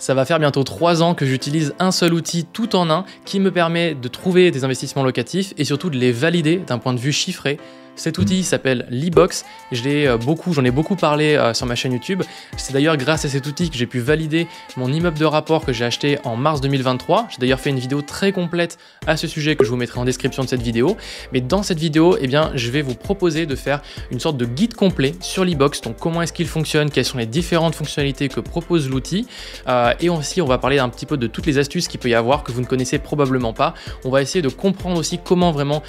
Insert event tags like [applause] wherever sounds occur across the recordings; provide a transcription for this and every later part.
Ça va faire bientôt 3 ans que j'utilise un seul outil tout en un qui me permet de trouver des investissements locatifs et surtout de les valider d'un point de vue chiffré cet outil s'appelle l'e-box, euh, beaucoup, j'en ai beaucoup parlé euh, sur ma chaîne YouTube. C'est d'ailleurs grâce à cet outil que j'ai pu valider mon immeuble de rapport que j'ai acheté en mars 2023. J'ai d'ailleurs fait une vidéo très complète à ce sujet que je vous mettrai en description de cette vidéo. Mais dans cette vidéo, eh bien, je vais vous proposer de faire une sorte de guide complet sur l'e-box, Donc comment est-ce qu'il fonctionne, quelles sont les différentes fonctionnalités que propose l'outil. Euh, et aussi, on va parler un petit peu de toutes les astuces qu'il peut y avoir que vous ne connaissez probablement pas. On va essayer de comprendre aussi comment vraiment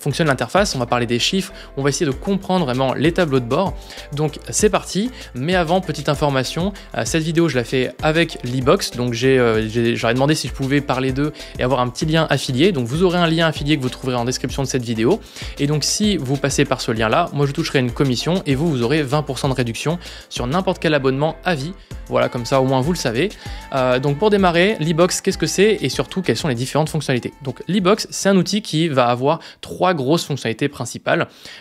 fonctionne l'interface. On va parler des chiffres, on va essayer de comprendre vraiment les tableaux de bord. Donc c'est parti, mais avant, petite information, euh, cette vidéo je la fais avec l'e-box, donc euh, j'aurais demandé si je pouvais parler d'eux et avoir un petit lien affilié, donc vous aurez un lien affilié que vous trouverez en description de cette vidéo, et donc si vous passez par ce lien-là, moi je toucherai une commission et vous, vous aurez 20% de réduction sur n'importe quel abonnement à vie, voilà comme ça au moins vous le savez. Euh, donc pour démarrer, l'e-box, qu'est-ce que c'est et surtout quelles sont les différentes fonctionnalités Donc l'e-box, c'est un outil qui va avoir trois grosses fonctionnalités principales.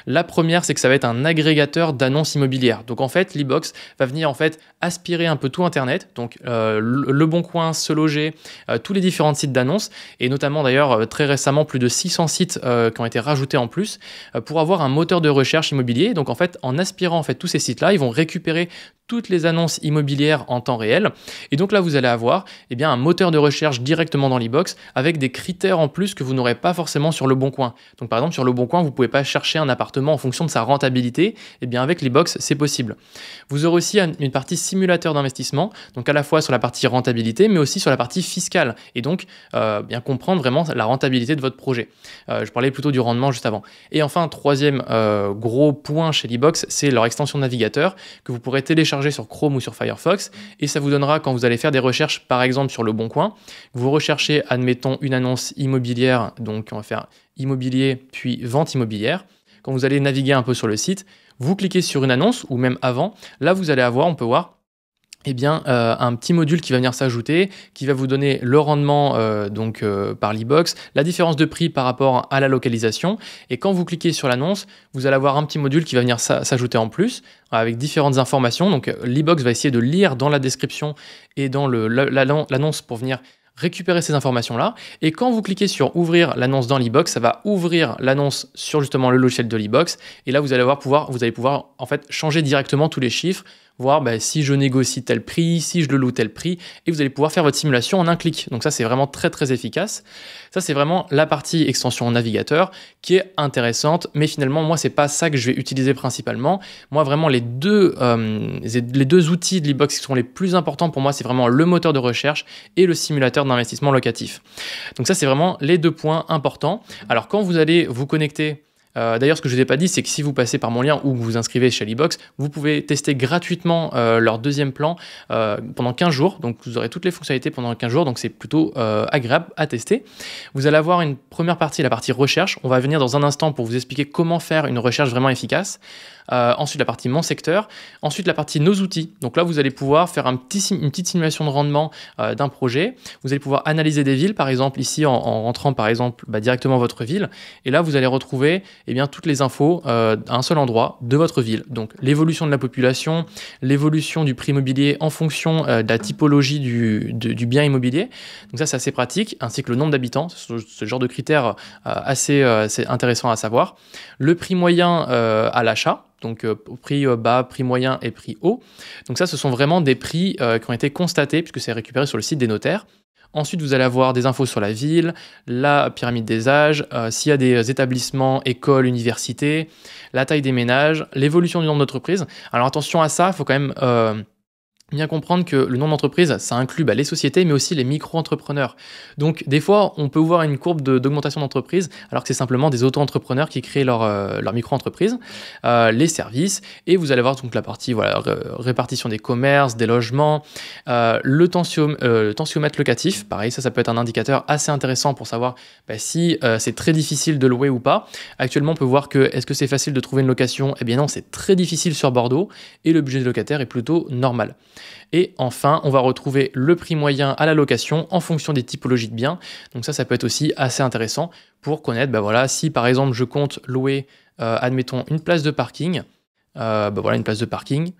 La première, c'est que ça va être un agrégateur d'annonces immobilières. Donc en fait, l'e-box va venir en fait aspirer un peu tout Internet, donc euh, Le Bon Coin, Se Loger, euh, tous les différents sites d'annonces, et notamment d'ailleurs euh, très récemment plus de 600 sites qui ont été rajoutés en plus pour avoir un moteur de recherche immobilier. Donc en fait, en aspirant en fait tous ces sites-là, ils vont récupérer toutes les annonces immobilières en temps réel. Et donc là, vous allez avoir eh bien, un moteur de recherche directement dans l'e-box avec des critères en plus que vous n'aurez pas forcément sur le bon coin. Donc par exemple, sur le bon coin, vous ne pouvez pas chercher un appartement en fonction de sa rentabilité. et eh bien, avec l'e-box, c'est possible. Vous aurez aussi une partie simulateur d'investissement, donc à la fois sur la partie rentabilité, mais aussi sur la partie fiscale. Et donc, euh, bien comprendre vraiment la rentabilité de votre projet. Euh, je parlais plutôt du rendement juste avant. Et enfin, troisième euh, gros point chez l'e-box, c'est leur extension navigateur que vous pourrez télécharger sur Chrome ou sur Firefox et ça vous donnera quand vous allez faire des recherches par exemple sur le bon coin, vous recherchez admettons une annonce immobilière, donc on va faire immobilier puis vente immobilière. Quand vous allez naviguer un peu sur le site, vous cliquez sur une annonce ou même avant, là vous allez avoir, on peut voir eh bien, euh, un petit module qui va venir s'ajouter, qui va vous donner le rendement euh, donc euh, par l'e-box, la différence de prix par rapport à la localisation. Et quand vous cliquez sur l'annonce, vous allez avoir un petit module qui va venir s'ajouter en plus avec différentes informations. Donc, l'e-box va essayer de lire dans la description et dans l'annonce pour venir récupérer ces informations-là. Et quand vous cliquez sur ouvrir l'annonce dans l'e-box, ça va ouvrir l'annonce sur justement le logiciel de l'e-box. Et là, vous allez, avoir pouvoir, vous allez pouvoir en fait changer directement tous les chiffres voir bah, si je négocie tel prix, si je le loue tel prix, et vous allez pouvoir faire votre simulation en un clic. Donc ça, c'est vraiment très très efficace. Ça, c'est vraiment la partie extension navigateur qui est intéressante, mais finalement, moi, c'est pas ça que je vais utiliser principalement. Moi, vraiment, les deux, euh, les deux outils de l'e-box qui sont les plus importants pour moi, c'est vraiment le moteur de recherche et le simulateur d'investissement locatif. Donc ça, c'est vraiment les deux points importants. Alors, quand vous allez vous connecter euh, d'ailleurs, ce que je ne vous ai pas dit, c'est que si vous passez par mon lien ou que vous vous inscrivez chez Alibox, vous pouvez tester gratuitement euh, leur deuxième plan euh, pendant 15 jours. Donc, vous aurez toutes les fonctionnalités pendant 15 jours. Donc, c'est plutôt agréable à tester. Vous allez avoir une première partie, la partie recherche. On va venir dans un instant pour vous expliquer comment faire une recherche vraiment efficace. ensuite, la partie mon secteur. Ensuite, la partie nos outils. Donc là, vous allez pouvoir faire une petite simulation de rendement d'un projet. Vous allez pouvoir analyser des villes, par exemple, ici, en, rentrant, par exemple, bah, directement votre ville. Et là, vous allez retrouver eh bien, toutes les infos euh, à un seul endroit de votre ville. Donc l'évolution de la population, l'évolution du prix immobilier en fonction euh, de la typologie du, bien immobilier. Donc ça c'est assez pratique, ainsi que le nombre d'habitants, ce, genre de critères euh, assez, euh, intéressant à savoir. Le prix moyen à l'achat, donc prix bas, prix moyen et prix haut. Donc ça, ce sont vraiment des prix qui ont été constatés puisque c'est récupéré sur le site des notaires. Ensuite, vous allez avoir des infos sur la ville, la pyramide des âges, euh, s'il y a des établissements, écoles, universités, la taille des ménages, l'évolution du nombre d'entreprises. Alors attention à ça, il faut quand même euh, bien comprendre que le nom d'entreprise, ça inclut bah, les sociétés, mais aussi les micro-entrepreneurs. Donc des fois, on peut voir une courbe d'augmentation d'entreprise, alors que c'est simplement des auto-entrepreneurs qui créent leur, euh, micro-entreprise, euh, les services, et vous allez voir donc la partie répartition des commerces, des logements, euh, le, le, tensiomètre locatif, pareil, ça, ça peut être un indicateur assez intéressant pour savoir bah, si c'est très difficile de louer ou pas. Actuellement, on peut voir que est-ce que c'est facile de trouver une location Eh bien non, c'est très difficile sur Bordeaux, et le budget des locataire est plutôt normal. Et enfin, on va retrouver le prix moyen à la location en fonction des typologies de biens. Donc ça, ça peut être aussi assez intéressant pour connaître, bah voilà, si par exemple je compte louer, euh, admettons, une place de parking, euh, bah voilà, une place de parking,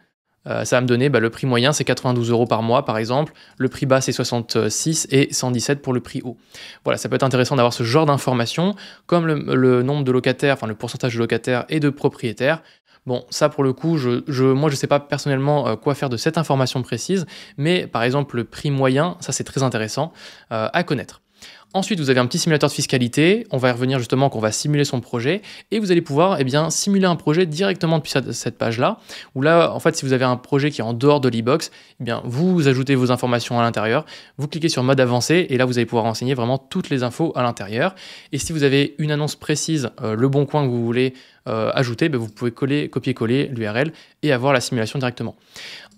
euh, ça va me donner bah le prix moyen, c'est 92 euros par mois par exemple, le prix bas c'est 66 et 117 pour le prix haut. Voilà, ça peut être intéressant d'avoir ce genre d'informations, comme le, nombre de locataires, enfin le pourcentage de locataires et de propriétaires, Bon, ça pour le coup, je, je moi je ne sais pas personnellement euh, quoi faire de cette information précise, mais par exemple le prix moyen, ça c'est très intéressant euh, à connaître. Ensuite, vous avez un petit simulateur de fiscalité. On va y revenir justement qu'on va simuler son projet et vous allez pouvoir eh bien, simuler un projet directement depuis cette page-là. Où là, en fait, si vous avez un projet qui est en dehors de l'e-box, eh vous ajoutez vos informations à l'intérieur. Vous cliquez sur mode avancé et là, vous allez pouvoir renseigner vraiment toutes les infos à l'intérieur. Et si vous avez une annonce précise, euh, le bon coin que vous voulez euh, ajouter, ben, vous pouvez coller, copier-coller l'URL et avoir la simulation directement.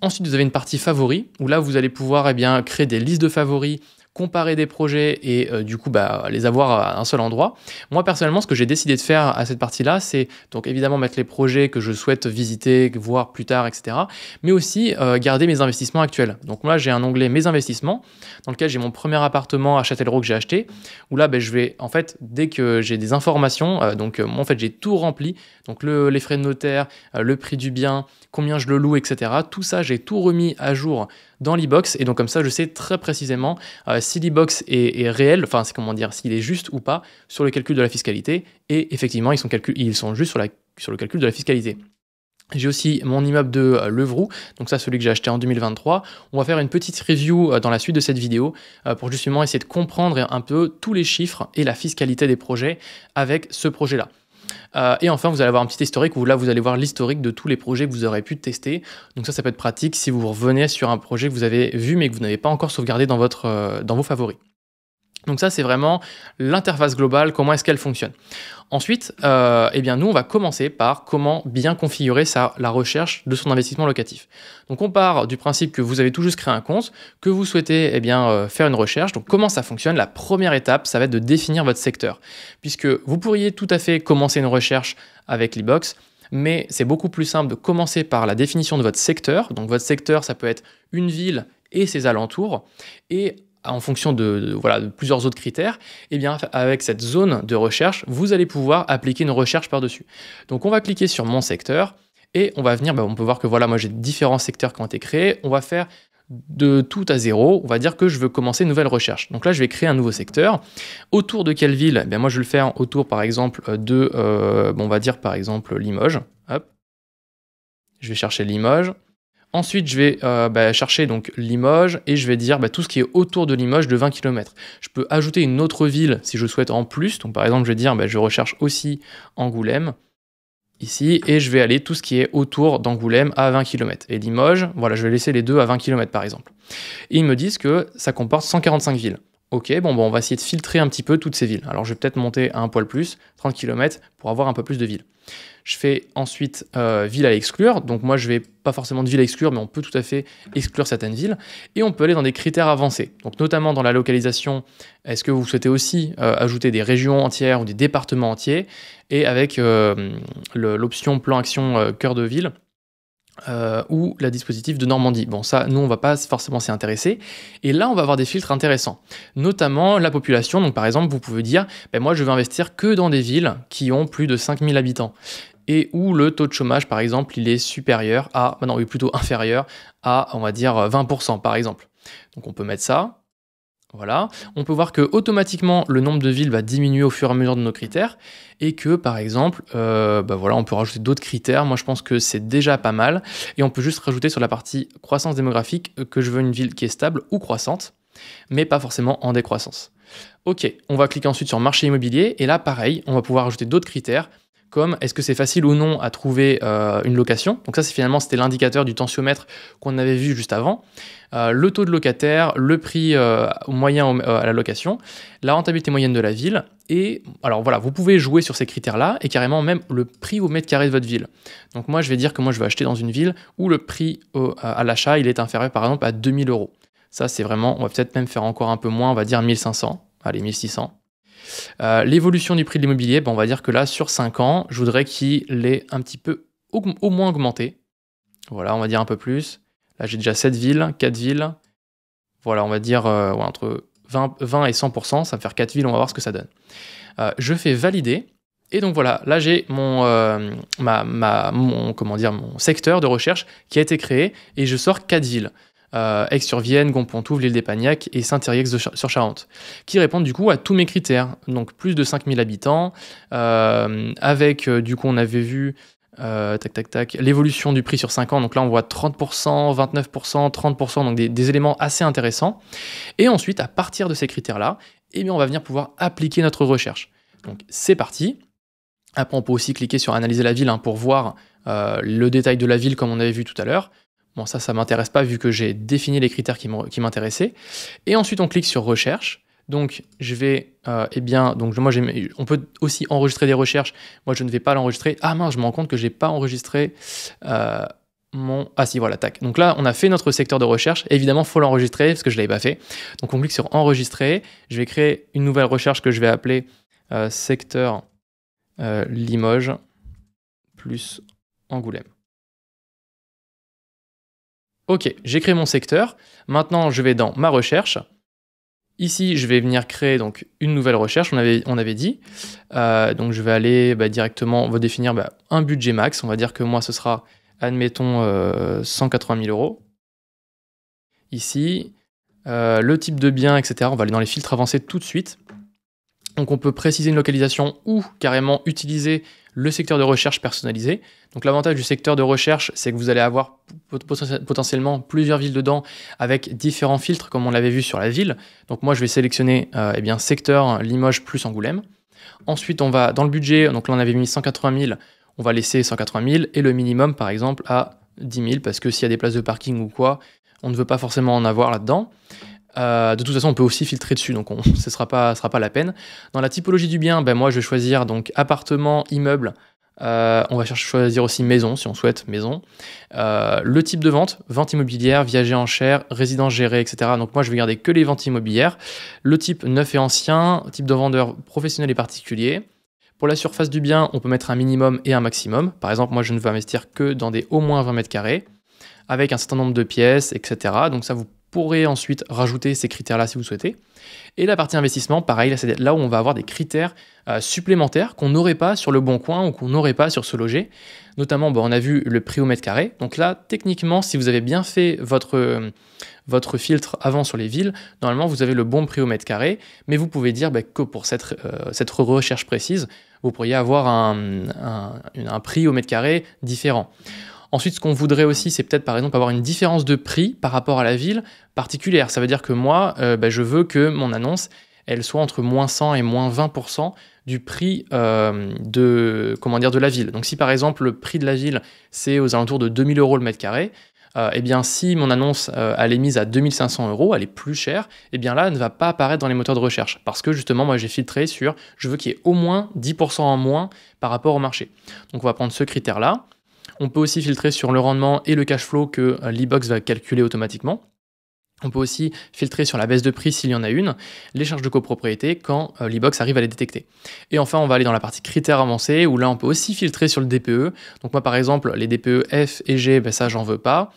Ensuite, vous avez une partie favoris où là, vous allez pouvoir eh bien, créer des listes de favoris comparer des projets et euh, du coup bah, les avoir à un seul endroit. Moi personnellement, ce que j'ai décidé de faire à cette partie-là, c'est donc évidemment mettre les projets que je souhaite visiter, voir plus tard, etc. Mais aussi euh, garder mes investissements actuels. Donc moi, j'ai un onglet Mes investissements dans lequel j'ai mon premier appartement à Châtellerault que j'ai acheté. Où là, ben, je vais en fait dès que j'ai des informations, euh, donc moi en fait j'ai tout rempli, donc les frais de notaire, le prix du bien, combien je le loue, etc. Tout ça, j'ai tout remis à jour dans l'e-box. Et donc comme ça, je sais très précisément euh, si l'e-box est, réel, enfin c'est comment dire, s'il est juste ou pas sur le calcul de la fiscalité. Et effectivement, ils sont, ils sont juste sur, la, sur le calcul de la fiscalité. J'ai aussi mon immeuble de euh, Levroux, donc ça celui que j'ai acheté en 2023. On va faire une petite review euh, dans la suite de cette vidéo pour justement essayer de comprendre un peu tous les chiffres et la fiscalité des projets avec ce projet-là. Euh, et enfin, vous allez avoir un petit historique où là, vous allez voir l'historique de tous les projets que vous aurez pu tester. Donc ça, ça peut être pratique si vous revenez sur un projet que vous avez vu mais que vous n'avez pas encore sauvegardé dans, votre, euh, dans vos favoris. Donc ça, c'est vraiment l'interface globale, comment est-ce qu'elle fonctionne. Ensuite, euh, eh bien, nous, on va commencer par comment bien configurer ça, la recherche de son investissement locatif. Donc on part du principe que vous avez tout juste créé un compte, que vous souhaitez eh bien, euh, faire une recherche. Donc comment ça fonctionne La première étape, ça va être de définir votre secteur. Puisque vous pourriez tout à fait commencer une recherche avec l'e-box, mais c'est beaucoup plus simple de commencer par la définition de votre secteur. Donc votre secteur, ça peut être une ville et ses alentours. Et en fonction de, voilà, plusieurs autres critères, et eh bien avec cette zone de recherche, vous allez pouvoir appliquer une recherche par-dessus. Donc on va cliquer sur mon secteur et on va venir, bah, on peut voir que voilà, moi j'ai différents secteurs qui ont été créés, on va faire de tout à zéro, on va dire que je veux commencer une nouvelle recherche. Donc là, je vais créer un nouveau secteur. Autour de quelle ville eh Moi, je vais le faire autour, par exemple, de, euh, on va dire, par exemple, Limoges. Je vais chercher Limoges. Ensuite, je vais euh, bah, chercher donc Limoges et je vais dire bah, tout ce qui est autour de Limoges de 20 km. Je peux ajouter une autre ville si je souhaite en plus. par exemple, je vais dire bah, je recherche aussi Angoulême ici et je vais aller tout ce qui est autour d'Angoulême à 20 km. Et Limoges, voilà, je vais laisser les deux à 20 km par exemple. Et ils me disent que ça comporte 145 villes. Ok, bon, bon, on va essayer de filtrer un petit peu toutes ces villes. Alors je vais peut-être monter à un poil plus, 30 km, pour avoir un peu plus de villes. Je fais ensuite euh, ville à exclure. Donc moi, je vais pas forcément de ville à exclure, mais on peut tout à fait exclure certaines villes. Et on peut aller dans des critères avancés. Donc notamment dans la localisation, est-ce que vous souhaitez aussi euh, ajouter des régions entières ou des départements entiers Et avec euh, l'option plan action cœur de ville, euh, ou la dispositif de Normandie. Bon, ça, nous, on va pas forcément s'y intéresser. Et là, on va avoir des filtres intéressants, notamment la population. Donc, par exemple, vous pouvez dire, ben, moi, je veux investir que dans des villes qui ont plus de 5000 habitants et où le taux de chômage, par exemple, il est supérieur à, ah non, plutôt inférieur à, on va dire, 20%, par exemple. Donc, on peut mettre ça. Voilà, on peut voir que automatiquement le nombre de villes va diminuer au fur et à mesure de nos critères et que par exemple, euh, bah voilà, on peut rajouter d'autres critères. Moi, je pense que c'est déjà pas mal et on peut juste rajouter sur la partie croissance démographique euh, que je veux une ville qui est stable ou croissante, mais pas forcément en décroissance. Ok, on va cliquer ensuite sur marché immobilier et là, pareil, on va pouvoir ajouter d'autres critères comme est-ce que c'est facile ou non à trouver euh, une location. Donc ça, c'est finalement c'était l'indicateur du tensiomètre qu'on avait vu juste avant. Euh, le taux de locataire, le prix euh, moyen à la location, la rentabilité moyenne de la ville. Et alors voilà, vous pouvez jouer sur ces critères-là et carrément même le prix au mètre carré de votre ville. Donc moi, je vais dire que moi, je vais acheter dans une ville où le prix à l'achat, il est inférieur par exemple à 2000 euros. Ça, c'est vraiment, on va peut-être même faire encore un peu moins, on va dire 1500, allez 1600. Euh, l'évolution du prix de l'immobilier, ben, on va dire que là, sur 5 ans, je voudrais qu'il ait un petit peu au, moins augmenté. Voilà, on va dire un peu plus. Là, j'ai déjà 7 villes, 4 villes. Voilà, on va dire euh, entre 20, et 100%, ça va faire 4 villes, on va voir ce que ça donne. Euh, je fais valider. Et donc voilà, là j'ai comment dire, mon secteur de recherche qui a été créé et je sors 4 villes. Euh, Aix-sur-Vienne, Gompontouvre, l'île des Pagnac et saint éryx sur charente qui répondent du coup à tous mes critères. Donc plus de 5000 habitants, euh, avec euh, du coup on avait vu tac tac tac, l'évolution du prix sur 5 ans. Donc là, on voit 30%, 29%, 30%, donc des, éléments assez intéressants. Et ensuite, à partir de ces critères-là, eh bien, on va venir pouvoir appliquer notre recherche. Donc c'est parti. Après, on peut aussi cliquer sur analyser la ville hein, pour voir le détail de la ville comme on avait vu tout à l'heure ça, ça m'intéresse pas vu que j'ai défini les critères qui m'intéressaient. Et ensuite, on clique sur recherche. Donc, je vais, euh, eh bien, donc moi, on peut aussi enregistrer des recherches. Moi, je ne vais pas l'enregistrer. Ah mince, je me rends compte que j'ai pas enregistré euh, mon. Ah si, voilà, tac. Donc là, on a fait notre secteur de recherche. Évidemment, faut l'enregistrer parce que je l'avais pas fait. Donc, on clique sur enregistrer. Je vais créer une nouvelle recherche que je vais appeler euh, secteur Limoges plus Angoulême. Ok, j'ai créé mon secteur. Maintenant, je vais dans ma recherche. Ici, je vais venir créer donc une nouvelle recherche, on avait, on avait dit. Euh, donc, je vais aller bah, directement, on va définir bah, un budget max. On va dire que moi, ce sera, admettons, 180 euh, 000 euros. Ici, euh, le type de bien, etc. On va aller dans les filtres avancés tout de suite. Donc, on peut préciser une localisation ou carrément utiliser le secteur de recherche personnalisé. Donc l'avantage du secteur de recherche, c'est que vous allez avoir potentiellement plusieurs villes dedans avec différents filtres, comme on l'avait vu sur la ville. Donc moi, je vais sélectionner euh, eh bien, secteur Limoges plus Angoulême. Ensuite, on va dans le budget, donc là on avait mis 180 000, on va laisser 180 000 et le minimum par exemple à 10 000 parce que s'il y a des places de parking ou quoi, on ne veut pas forcément en avoir là-dedans. Euh, de toute façon, on peut aussi filtrer dessus, donc on, ce ne sera pas, sera pas la peine. Dans la typologie du bien, ben moi je vais choisir donc appartement, immeuble. Euh, on va choisir aussi maison, si on souhaite, maison. Euh, le type de vente, vente immobilière, viager en chair, résidence gérée, etc. Donc moi, je vais garder que les ventes immobilières. Le type neuf et ancien, type de vendeur professionnel et particulier. Pour la surface du bien, on peut mettre un minimum et un maximum. Par exemple, moi, je ne veux investir que dans des au moins 20 mètres carrés, avec un certain nombre de pièces, etc. Donc ça, vous pourrez ensuite rajouter ces critères-là si vous souhaitez. Et la partie investissement, pareil, là, c'est là où on va avoir des critères euh, supplémentaires qu'on n'aurait pas sur le bon coin ou qu'on n'aurait pas sur ce loger. Notamment, on a vu le prix au mètre carré. Donc là, techniquement, si vous avez bien fait votre, euh, votre filtre avant sur les villes, normalement, vous avez le bon prix au mètre carré. Mais vous pouvez dire bah, que pour cette, euh, cette recherche précise, vous pourriez avoir un prix au mètre carré différent. Ensuite, ce qu'on voudrait aussi, c'est peut-être par exemple avoir une différence de prix par rapport à la ville particulière. Ça veut dire que moi, euh, bah, je veux que mon annonce, elle soit entre moins 100 et moins 20% du prix euh, de, comment dire, de la ville. Donc si par exemple le prix de la ville, c'est aux alentours de 2000 euros le mètre carré, euh, eh bien si mon annonce euh, elle est mise à 2500 euros, elle est plus chère, Et eh bien là elle ne va pas apparaître dans les moteurs de recherche parce que justement moi j'ai filtré sur je veux qu'il y ait au moins 10% en moins par rapport au marché. Donc on va prendre ce critère là. On peut aussi filtrer sur le rendement et le cash flow que euh, l'e-box va calculer automatiquement. On peut aussi filtrer sur la baisse de prix s'il y en a une, les charges de copropriété quand euh, l'e-box arrive à les détecter. Et enfin, on va aller dans la partie critères avancés où là on peut aussi filtrer sur le DPE. Donc moi par exemple, les DPE F et G, ben, ça j'en veux pas.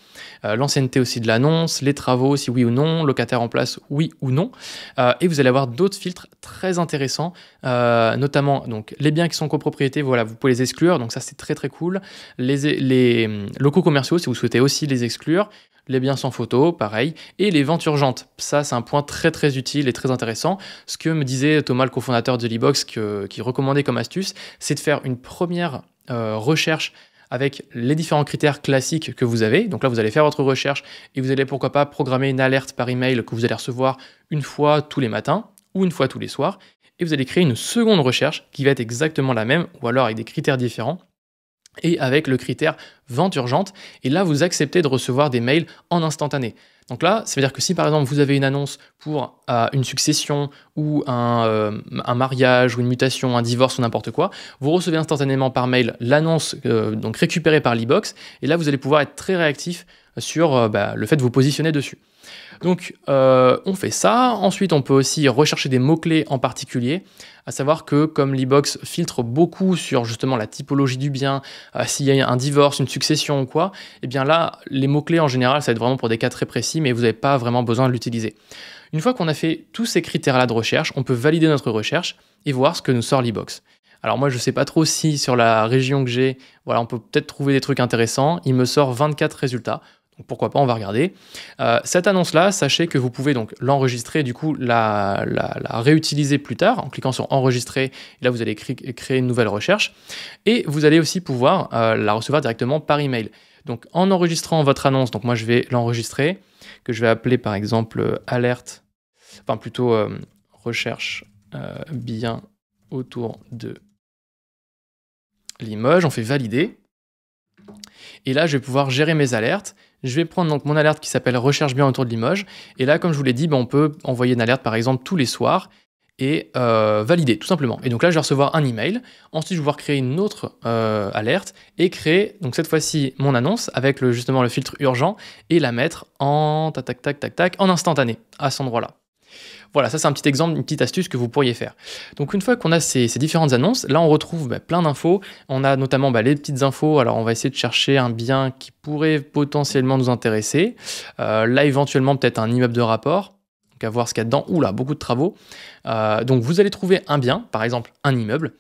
Euh, l'ancienneté aussi de l'annonce, les travaux si oui ou non, locataire en place oui ou non. Euh, et vous allez avoir d'autres filtres très intéressants, notamment donc les biens qui sont copropriétés, voilà, vous pouvez les exclure, donc ça c'est très très cool. les hum, locaux commerciaux si vous souhaitez aussi les exclure les biens sans photo, pareil, et les ventes urgentes. Ça, c'est un point très très utile et très intéressant. Ce que me disait Thomas, le cofondateur de Libox, qui recommandait comme astuce, c'est de faire une première euh, recherche avec les différents critères classiques que vous avez. Donc là, vous allez faire votre recherche et vous allez pourquoi pas programmer une alerte par email que vous allez recevoir une fois tous les matins ou une fois tous les soirs. Et vous allez créer une seconde recherche qui va être exactement la même ou alors avec des critères différents et avec le critère vente urgente. Et là, vous acceptez de recevoir des mails en instantané. Donc là, ça veut dire que si par exemple vous avez une annonce pour euh, une succession ou euh, un, mariage ou une mutation, un divorce ou n'importe quoi, vous recevez instantanément par mail l'annonce euh, donc récupérée par l'e-box et là vous allez pouvoir être très réactif sur euh, bah, le fait de vous positionner dessus. Donc euh, on fait ça, ensuite on peut aussi rechercher des mots-clés en particulier, à savoir que comme l'e-box filtre beaucoup sur justement la typologie du bien, euh, s'il y a un divorce, une succession ou quoi, et eh bien là les mots-clés en général ça va être vraiment pour des cas très précis mais vous n'avez pas vraiment besoin de l'utiliser. Une fois qu'on a fait tous ces critères-là de recherche, on peut valider notre recherche et voir ce que nous sort l'e-box. Alors moi, je sais pas trop si sur la région que j'ai, voilà, on peut peut-être trouver des trucs intéressants. Il me sort 24 résultats pourquoi pas, on va regarder. Euh, cette annonce-là, sachez que vous pouvez donc l'enregistrer, du coup la, réutiliser plus tard en cliquant sur enregistrer. Et là, vous allez créer une nouvelle recherche et vous allez aussi pouvoir euh, la recevoir directement par email. Donc en enregistrant votre annonce, donc moi je vais l'enregistrer, que je vais appeler par exemple euh, alerte, enfin plutôt recherche bien autour de Limoges. On fait valider. Et là, je vais pouvoir gérer mes alertes. Je vais prendre donc mon alerte qui s'appelle Recherche bien autour de Limoges. Et là, comme je vous l'ai dit, ben, on peut envoyer une alerte par exemple tous les soirs et euh, valider tout simplement. Et donc là, je vais recevoir un email. Ensuite, je vais pouvoir créer une autre euh, alerte et créer donc cette fois-ci mon annonce avec justement le filtre urgent et la mettre en tac tac tac tac en instantané à cet endroit-là. Voilà, ça c'est un petit exemple, une petite astuce que vous pourriez faire. Donc une fois qu'on a ces, différentes annonces, là on retrouve bah, plein d'infos. On a notamment bah, les petites infos. Alors on va essayer de chercher un bien qui pourrait potentiellement nous intéresser. Euh, là éventuellement peut-être un immeuble de rapport donc à voir ce qu'il y a dedans. Oula, beaucoup de travaux. Euh, donc vous allez trouver un bien, par exemple un immeuble.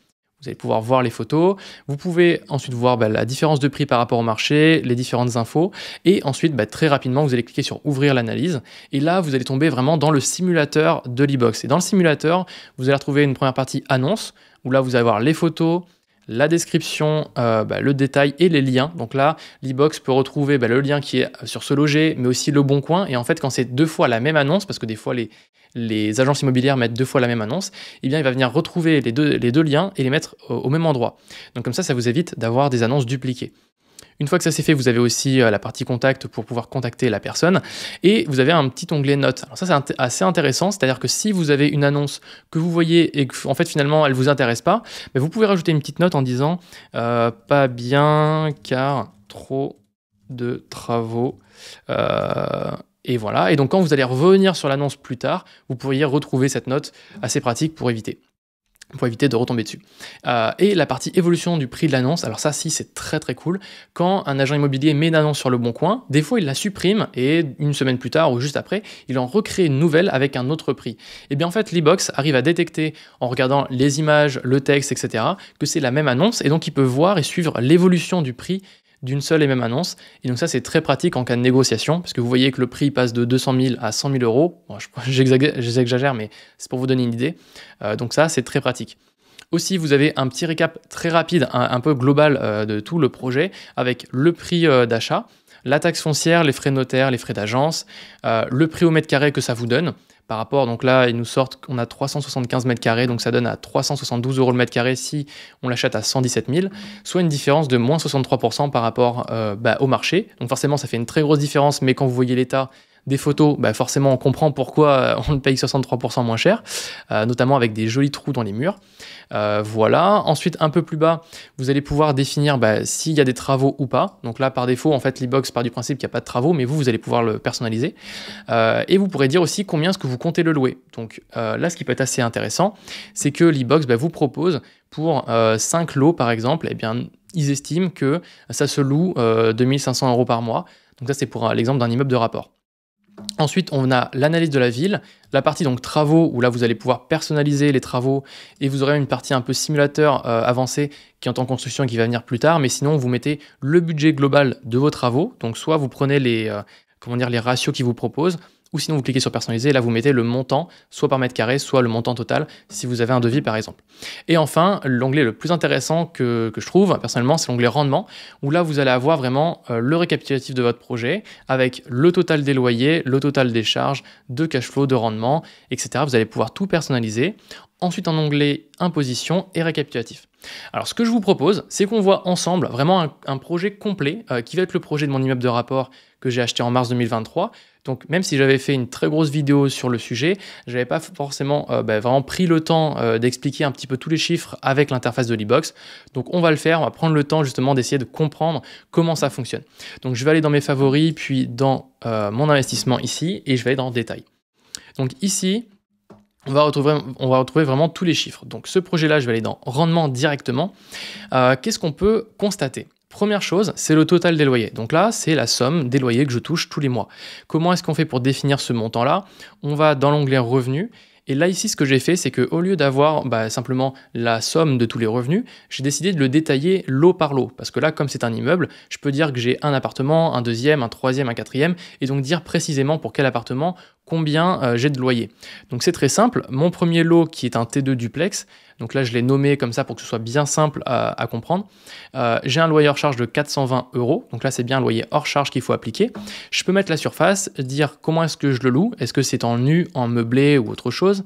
Vous allez pouvoir voir les photos. Vous pouvez ensuite voir bah, la différence de prix par rapport au marché, les différentes infos. Et ensuite, bah, très rapidement, vous allez cliquer sur ouvrir l'analyse. Et là, vous allez tomber vraiment dans le simulateur de l'e-box. Et dans le simulateur, vous allez retrouver une première partie annonce, où là, vous allez voir les photos, la description, euh, bah, le détail et les liens. Donc là, l'e-box peut retrouver bah, le lien qui est euh, sur ce loger, mais aussi le bon coin. Et en fait, quand c'est deux fois la même annonce, parce que des fois les, agences immobilières mettent deux fois la même annonce, eh bien, il va venir retrouver les deux, liens et les mettre au même endroit. Donc comme ça, ça vous évite d'avoir des annonces dupliquées. Une fois que ça c'est fait, vous avez aussi euh, la partie contact pour pouvoir contacter la personne et vous avez un petit onglet notes. Alors ça c'est assez intéressant, c'est-à-dire que si vous avez une annonce que vous voyez et que en fait finalement elle vous intéresse pas, mais vous pouvez rajouter une petite note en disant euh, pas bien car trop de travaux. Euh, et voilà. Et donc quand vous allez revenir sur l'annonce plus tard, vous pourriez retrouver cette note assez pratique pour éviter pour éviter de retomber dessus. Euh, et la partie évolution du prix de l'annonce, alors ça si c'est très très cool, quand un agent immobilier met une annonce sur le bon coin, des fois il la supprime et une semaine plus tard ou juste après, il en recrée une nouvelle avec un autre prix. Et eh bien en fait l'e-box arrive à détecter en regardant les images, le texte, etc., que c'est la même annonce et donc il peut voir et suivre l'évolution du prix d'une seule et même annonce. Et donc ça, c'est très pratique en cas de négociation, parce que vous voyez que le prix passe de 200 000 à 100 000 euros. [laughs] J'exagère, mais c'est pour vous donner une idée. Euh, donc ça, c'est très pratique. Aussi, vous avez un petit récap très rapide, un, peu global euh, de tout le projet, avec le prix euh, d'achat, la taxe foncière, les frais notaires, les frais d'agence, le prix au mètre carré que ça vous donne, par rapport. Donc là, ils nous sortent qu'on a 375 mètres carrés, donc ça donne à 372 euros le mètre carré si on l'achète à 117 000, soit une différence de moins 63% par rapport euh, bah, au marché. Donc forcément, ça fait une très grosse différence, mais quand vous voyez l'état, des photos, bah, forcément on comprend pourquoi euh, on le paye 63% moins cher, euh, notamment avec des jolis trous dans les murs. Euh, voilà. Ensuite, un peu plus bas, vous allez pouvoir définir bah, s'il y a des travaux ou pas. Donc là, par défaut, en fait, l'e-box part du principe qu'il n'y a pas de travaux, mais vous, vous allez pouvoir le personnaliser. et vous pourrez dire aussi combien est-ce que vous comptez le louer. Donc là, ce qui peut être assez intéressant, c'est que l'e-box bah, vous propose pour 5 lots, par exemple, eh bien, ils estiment que ça se loue 2500 euros par mois. Donc ça, c'est pour l'exemple d'un immeuble de rapport. Ensuite, on a l'analyse de la ville, la partie donc travaux, où là vous allez pouvoir personnaliser les travaux et vous aurez une partie un peu simulateur euh, avancée qui est en construction et qui va venir plus tard. Mais sinon, vous mettez le budget global de vos travaux. Donc, soit vous prenez les, euh, comment dire, les ratios qui vous proposent, ou sinon, vous cliquez sur personnaliser là, vous mettez le montant, soit par mètre carré, soit le montant total, si vous avez un devis par exemple. Et enfin, l'onglet le plus intéressant que, je trouve, personnellement, c'est l'onglet rendement, où là, vous allez avoir vraiment euh, le récapitulatif de votre projet avec le total des loyers, le total des charges, de cash flow, de rendement, etc. Vous allez pouvoir tout personnaliser. Ensuite, un onglet imposition et récapitulatif. Alors ce que je vous propose, c'est qu'on voit ensemble vraiment un, projet complet euh, qui va être le projet de mon immeuble de rapport que j'ai acheté en mars 2023. Donc même si j'avais fait une très grosse vidéo sur le sujet, je n'avais pas forcément euh, bah, vraiment pris le temps euh, d'expliquer un petit peu tous les chiffres avec l'interface de l'e-box. Donc on va le faire, on va prendre le temps justement d'essayer de comprendre comment ça fonctionne. Donc je vais aller dans mes favoris, puis dans mon investissement ici, et je vais aller dans le détail. Donc ici, on va, retrouver, on va retrouver vraiment tous les chiffres. Donc ce projet-là, je vais aller dans rendement directement. Euh, qu'est-ce qu'on peut constater Première chose, c'est le total des loyers. Donc là, c'est la somme des loyers que je touche tous les mois. Comment est-ce qu'on fait pour définir ce montant-là On va dans l'onglet revenus. Et là, ici, ce que j'ai fait, c'est qu'au lieu d'avoir bah, simplement la somme de tous les revenus, j'ai décidé de le détailler lot par lot. Parce que là, comme c'est un immeuble, je peux dire que j'ai un appartement, un deuxième, un troisième, un quatrième, et donc dire précisément pour quel appartement, combien euh, j'ai de loyer. Donc c'est très simple. Mon premier lot qui est un T2 duplex, donc là je l'ai nommé comme ça pour que ce soit bien simple à, comprendre. Euh, j'ai un loyer hors charge de 420 euros. Donc là c'est bien un loyer hors charge qu'il faut appliquer. Je peux mettre la surface, dire comment est-ce que je le loue, est-ce que c'est en nu, en meublé ou autre chose.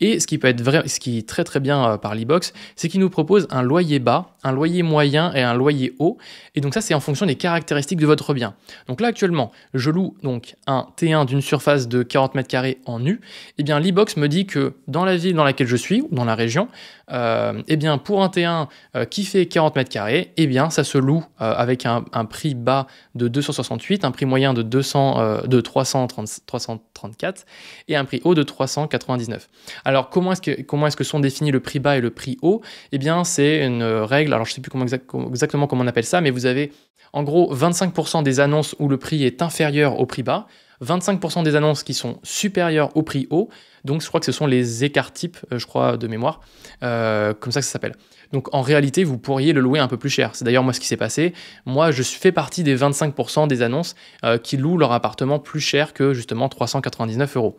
Et ce qui peut être vrai, ce qui est très très bien euh, par l'e-box, c'est qu'il nous propose un loyer bas, un loyer moyen et un loyer haut. Et donc ça c'est en fonction des caractéristiques de votre bien. Donc là actuellement je loue donc un T1 d'une surface de 40 40 mètres carrés en nu, et eh bien l'e-box me dit que dans la ville dans laquelle je suis, ou dans la région, euh, eh bien pour un T1 euh, qui fait 40 mètres carrés, et eh bien ça se loue euh, avec un, prix bas de 268, un prix moyen de, 200, euh, de 334 et un prix haut de 399. Alors comment est-ce que, est que sont définis le prix bas et le prix haut Eh bien c'est une règle, alors je ne sais plus comment exactement comment on appelle ça, mais vous avez en gros 25% des annonces où le prix est inférieur au prix bas, 25% des annonces qui sont supérieures au prix haut. Donc je crois que ce sont les écarts types, euh, je crois, de mémoire, euh, comme ça que ça s'appelle. Donc en réalité, vous pourriez le louer un peu plus cher. C'est d'ailleurs moi ce qui s'est passé. Moi, je fais partie des 25% des annonces euh, qui louent leur appartement plus cher que justement 399 euros.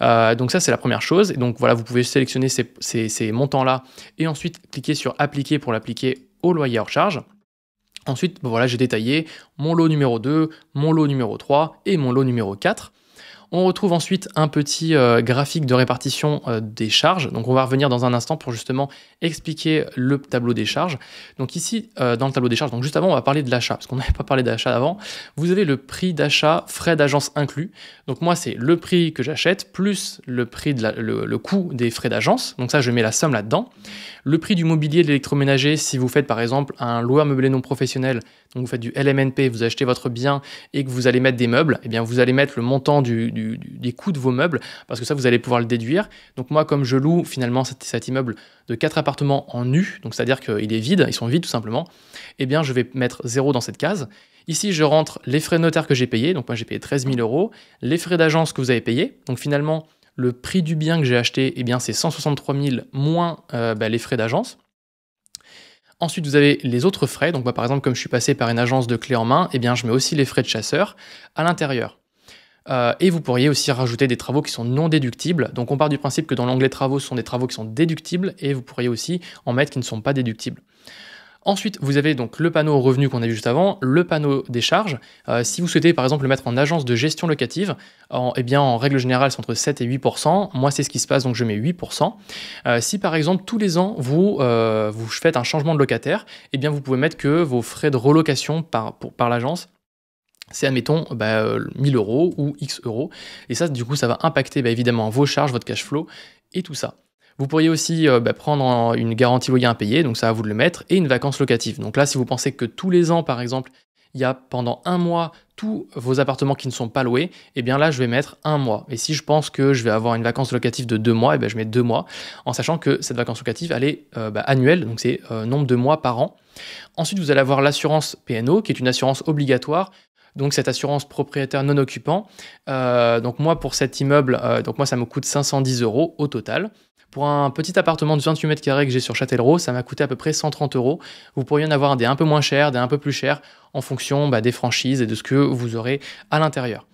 donc ça, c'est la première chose. Et donc voilà, vous pouvez sélectionner ces, ces montants-là et ensuite cliquer sur appliquer pour l'appliquer au loyer hors charge. Ensuite, voilà, j'ai détaillé mon lot numéro 2, mon lot numéro 3 et mon lot numéro 4. On retrouve ensuite un petit euh, graphique de répartition euh, des charges. Donc on va revenir dans un instant pour justement expliquer le tableau des charges. Donc ici, euh, dans le tableau des charges, donc juste avant, on va parler de l'achat, parce qu'on n'avait [laughs] pas parlé d'achat avant. Vous avez le prix d'achat, frais d'agence inclus. Donc moi, c'est le prix que j'achète plus le prix de le, coût des frais d'agence. Donc ça, je mets la somme là-dedans. Le prix du mobilier de l'électroménager, si vous faites par exemple un loueur meublé non professionnel, donc vous faites du LMNP, vous achetez votre bien et que vous allez mettre des meubles, et eh bien vous allez mettre le montant du des coûts de vos meubles, parce que ça, vous allez pouvoir le déduire. Donc moi, comme je loue finalement cet, cet immeuble de quatre appartements en nu, donc c'est-à-dire qu'il est vide, ils sont vides tout simplement, et eh bien je vais mettre zéro dans cette case. Ici, je rentre les frais notaires que j'ai payés, donc moi j'ai payé 13 000 euros, les frais d'agence que vous avez payés, donc finalement le prix du bien que j'ai acheté, et eh bien c'est 163 000 moins euh, bah, les frais d'agence. Ensuite, vous avez les autres frais. Donc, moi par exemple, comme je suis passé par une agence de clé en main, et eh bien, je mets aussi les frais de chasseur à l'intérieur. Euh, et vous pourriez aussi rajouter des travaux qui sont non déductibles. Donc on part du principe que dans l'onglet travaux, ce sont des travaux qui sont déductibles et vous pourriez aussi en mettre qui ne sont pas déductibles. Ensuite, vous avez donc le panneau revenus qu'on a vu juste avant, le panneau des charges. Euh, si vous souhaitez par exemple le mettre en agence de gestion locative, en, eh bien en règle générale c'est entre 7 et 8%. Moi c'est ce qui se passe donc je mets 8%. Euh, si par exemple tous les ans vous, faites un changement de locataire, eh bien vous pouvez mettre que vos frais de relocation par l'agence c'est admettons 1000 bah, euh, euros ou X euros. Et ça, du coup, ça va impacter bah, évidemment vos charges, votre cash flow et tout ça. Vous pourriez aussi euh, bah, prendre une garantie loyer impayée, donc ça va vous de le mettre, et une vacance locative. Donc là, si vous pensez que tous les ans, par exemple, il y a pendant un mois tous vos appartements qui ne sont pas loués, et eh bien là, je vais mettre un mois. Et si je pense que je vais avoir une vacance locative de deux mois, et eh bien je mets deux mois, en sachant que cette vacance locative, elle est euh, annuelle, donc c'est nombre de mois par an. Ensuite, vous allez avoir l'assurance PNO, qui est une assurance obligatoire donc cette assurance propriétaire non occupant. Euh, donc moi pour cet immeuble, euh, donc moi ça me coûte 510 euros au total. Pour un petit appartement de 28 mètres carrés que j'ai sur Châtellerault, ça m'a coûté à peu près 130 euros. Vous pourriez en avoir des un peu moins chers, des un peu plus chers, en fonction bah, des franchises et de ce que vous aurez à l'intérieur.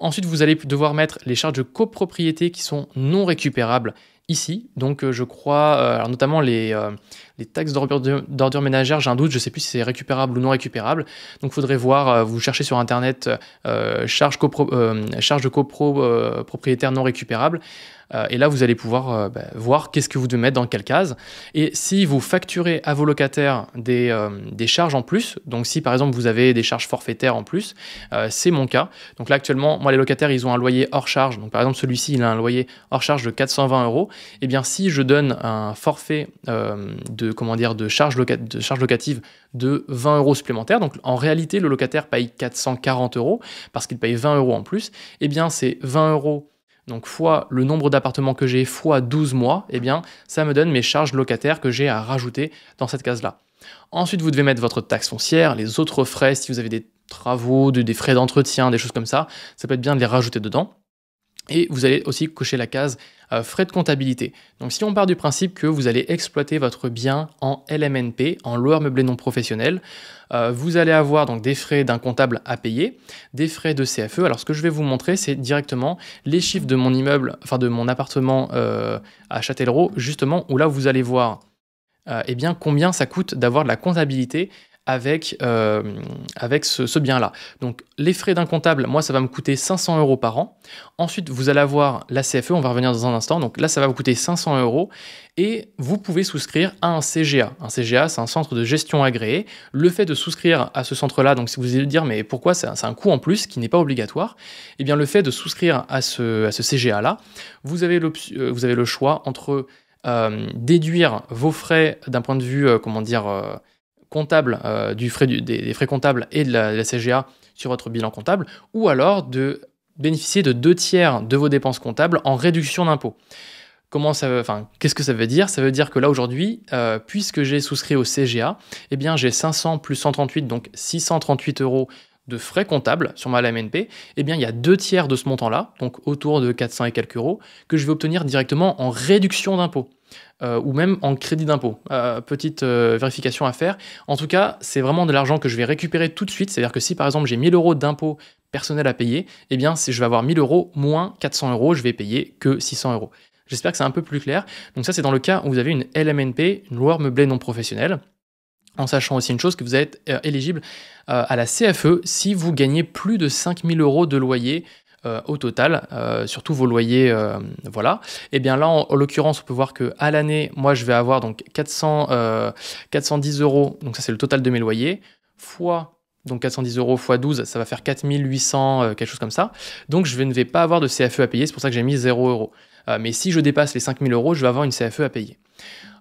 Ensuite, vous allez devoir mettre les charges de copropriété qui sont non récupérables ici. Donc euh, je crois, euh, notamment les, euh, les taxes d'ordures ménagères, j'ai un doute, je ne sais plus si c'est récupérable ou non récupérable. Donc il faudrait voir, vous cherchez sur Internet charge, copro, charge de copro propriétaire non récupérable. Euh, et là, vous allez pouvoir euh, bah, voir qu'est-ce que vous devez mettre dans quelle case. Et si vous facturez à vos locataires des, euh, charges en plus, donc si par exemple vous avez des charges forfaitaires en plus, c'est mon cas. Donc là, actuellement, moi, les locataires, ils ont un loyer hors charge. Donc par exemple, celui-ci, il a un loyer hors charge de 420 euros. Et eh bien, si je donne un forfait de, comment dire, de charges charge locatives de 20 euros supplémentaires. Donc en réalité, le locataire paye 440 euros parce qu'il paye 20 euros en plus. et eh bien, c'est 20 euros donc fois le nombre d'appartements que j'ai fois 12 mois, eh bien ça me donne mes charges locataires que j'ai à rajouter dans cette case-là. Ensuite, vous devez mettre votre taxe foncière, les autres frais, si vous avez des travaux, des frais d'entretien, des choses comme ça, ça peut être bien de les rajouter dedans. Et vous allez aussi cocher la case euh, frais de comptabilité. Donc si on part du principe que vous allez exploiter votre bien en LMNP, en loueur meublé non professionnel, euh, vous allez avoir donc des frais d'un comptable à payer, des frais de CFE. Alors ce que je vais vous montrer, c'est directement les chiffres de mon immeuble, enfin de mon appartement euh, à Châtellerault, justement, où là vous allez voir eh bien, combien ça coûte d'avoir de la comptabilité avec, euh, avec ce, bien-là. Donc les frais d'un comptable, moi, ça va me coûter 500 euros par an. Ensuite, vous allez avoir la CFE, on va revenir dans un instant. Donc là, ça va vous coûter 500 euros. Et vous pouvez souscrire à un CGA. Un CGA, c'est un centre de gestion agréé. Le fait de souscrire à ce centre-là, donc si vous allez dire, mais pourquoi c'est un, coût en plus qui n'est pas obligatoire, eh bien le fait de souscrire à ce, CGA-là, vous, avez euh, vous avez le choix entre euh, déduire vos frais d'un point de vue, comment dire, comptable, euh, du frais des, frais comptables et de la, CGA sur votre bilan comptable, ou alors de bénéficier de deux tiers de vos dépenses comptables en réduction d'impôt. Comment ça enfin, qu'est-ce que ça veut dire Ça veut dire que là aujourd'hui, euh, puisque j'ai souscrit au CGA, eh bien j'ai 500 plus 138, donc 638 euros de frais comptables sur ma LMNP, eh bien, il y a deux tiers de ce montant-là, donc autour de 400 et quelques euros, que je vais obtenir directement en réduction d'impôt. Euh, ou même en crédit d'impôt. Euh, petite euh, vérification à faire. En tout cas, c'est vraiment de l'argent que je vais récupérer tout de suite. C'est-à-dire que si par exemple j'ai 1000 euros d'impôt personnel à payer, eh bien si je vais avoir 1000 euros moins 400 euros, je vais payer que 600 euros. J'espère que c'est un peu plus clair. Donc ça, c'est dans le cas où vous avez une LMNP, une loi meublée non professionnelle en sachant aussi une chose que vous êtes euh, éligible euh, à la CFE si vous gagnez plus de 5000 euros de loyer euh, au total, surtout vos loyers, voilà. Et eh bien là, en, l'occurrence, on peut voir que à l'année, moi, je vais avoir donc 400, 410 euros, donc ça c'est le total de mes loyers, fois donc 410 euros x 12, ça va faire 4800, quelque chose comme ça. Donc je ne vais pas avoir de CFE à payer, c'est pour ça que j'ai mis 0 euros. mais si je dépasse les 5000 euros, je vais avoir une CFE à payer.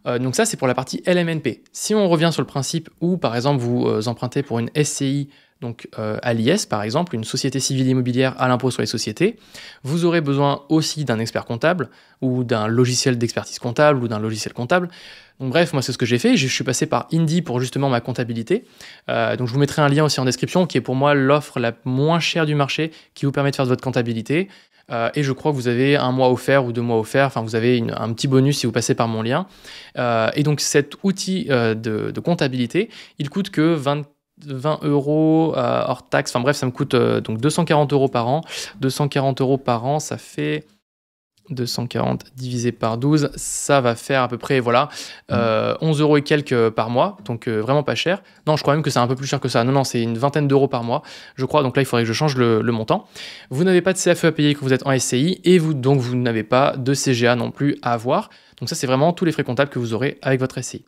Euh, donc ça, c'est pour la partie LMNP. Si on revient sur le principe où, par exemple, vous euh, empruntez pour une SCI, donc euh, à l'IS, par exemple, une société civile immobilière à l'impôt sur les sociétés, vous aurez besoin aussi d'un expert comptable ou d'un logiciel d'expertise comptable ou d'un logiciel comptable. Donc bref, moi c'est ce que j'ai fait. Je suis passé par Indie pour justement ma comptabilité. donc je vous mettrai un lien aussi en description qui est pour moi l'offre la moins chère du marché qui vous permet de faire de votre comptabilité. Euh, et je crois que vous avez un mois offert ou deux mois offert. Enfin, vous avez un petit bonus si vous passez par mon lien. Euh, et donc, cet outil euh, de, comptabilité, il coûte que 20, euros hors taxe. Enfin bref, ça me coûte donc 240 euros par an. 240 euros par an, ça fait 240 divisé par 12, ça va faire à peu près voilà 11 euh, mm. euros et quelques par mois, donc euh, vraiment pas cher. Non, je crois même que c'est un peu plus cher que ça. Non, non, c'est une vingtaine d'euros par mois, je crois. Donc là, il faudrait que je change le, montant. Vous n'avez pas de CFE à payer que vous êtes en SCI et vous donc vous n'avez pas de CGA non plus à avoir. Donc ça, c'est vraiment tous les frais comptables que vous aurez avec votre SCI.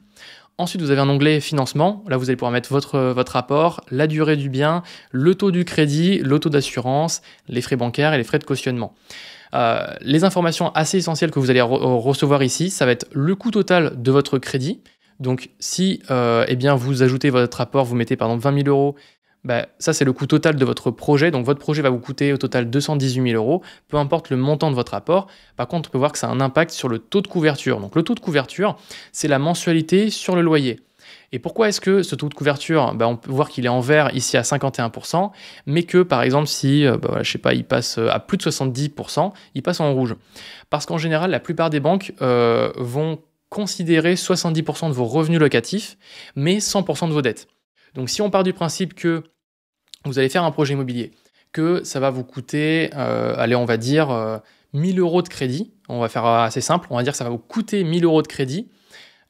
Ensuite, vous avez un onglet financement. Là, vous allez pouvoir mettre votre, euh, votre rapport, la durée du bien, le taux du crédit, le taux d'assurance, les frais bancaires et les frais de cautionnement. Euh, les informations assez essentielles que vous allez euh, recevoir ici, ça va être le coût total de votre crédit. Donc si euh, eh bien, vous ajoutez votre rapport, vous mettez par exemple 20 000 euros, bah, ça c'est le coût total de votre projet. Donc votre projet va vous coûter au total 218 000 euros, peu importe le montant de votre rapport. Par contre, on peut voir que ça a un impact sur le taux de couverture. Donc le taux de couverture, c'est la mensualité sur le loyer. Et pourquoi est-ce que ce taux de couverture, bah, on peut voir qu'il est en vert ici à 51%, mais que par exemple si, euh, bah, je sais pas, il passe euh, à plus de 70%, il passe en rouge Parce qu'en général, la plupart des banques euh, vont considérer 70% de vos revenus locatifs, mais 100% de vos dettes. Donc si on part du principe que vous allez faire un projet immobilier, que ça va vous coûter, allez, on va dire 1000 euros de crédit, on va faire assez simple, on va dire que ça va vous coûter 1000 euros de crédit,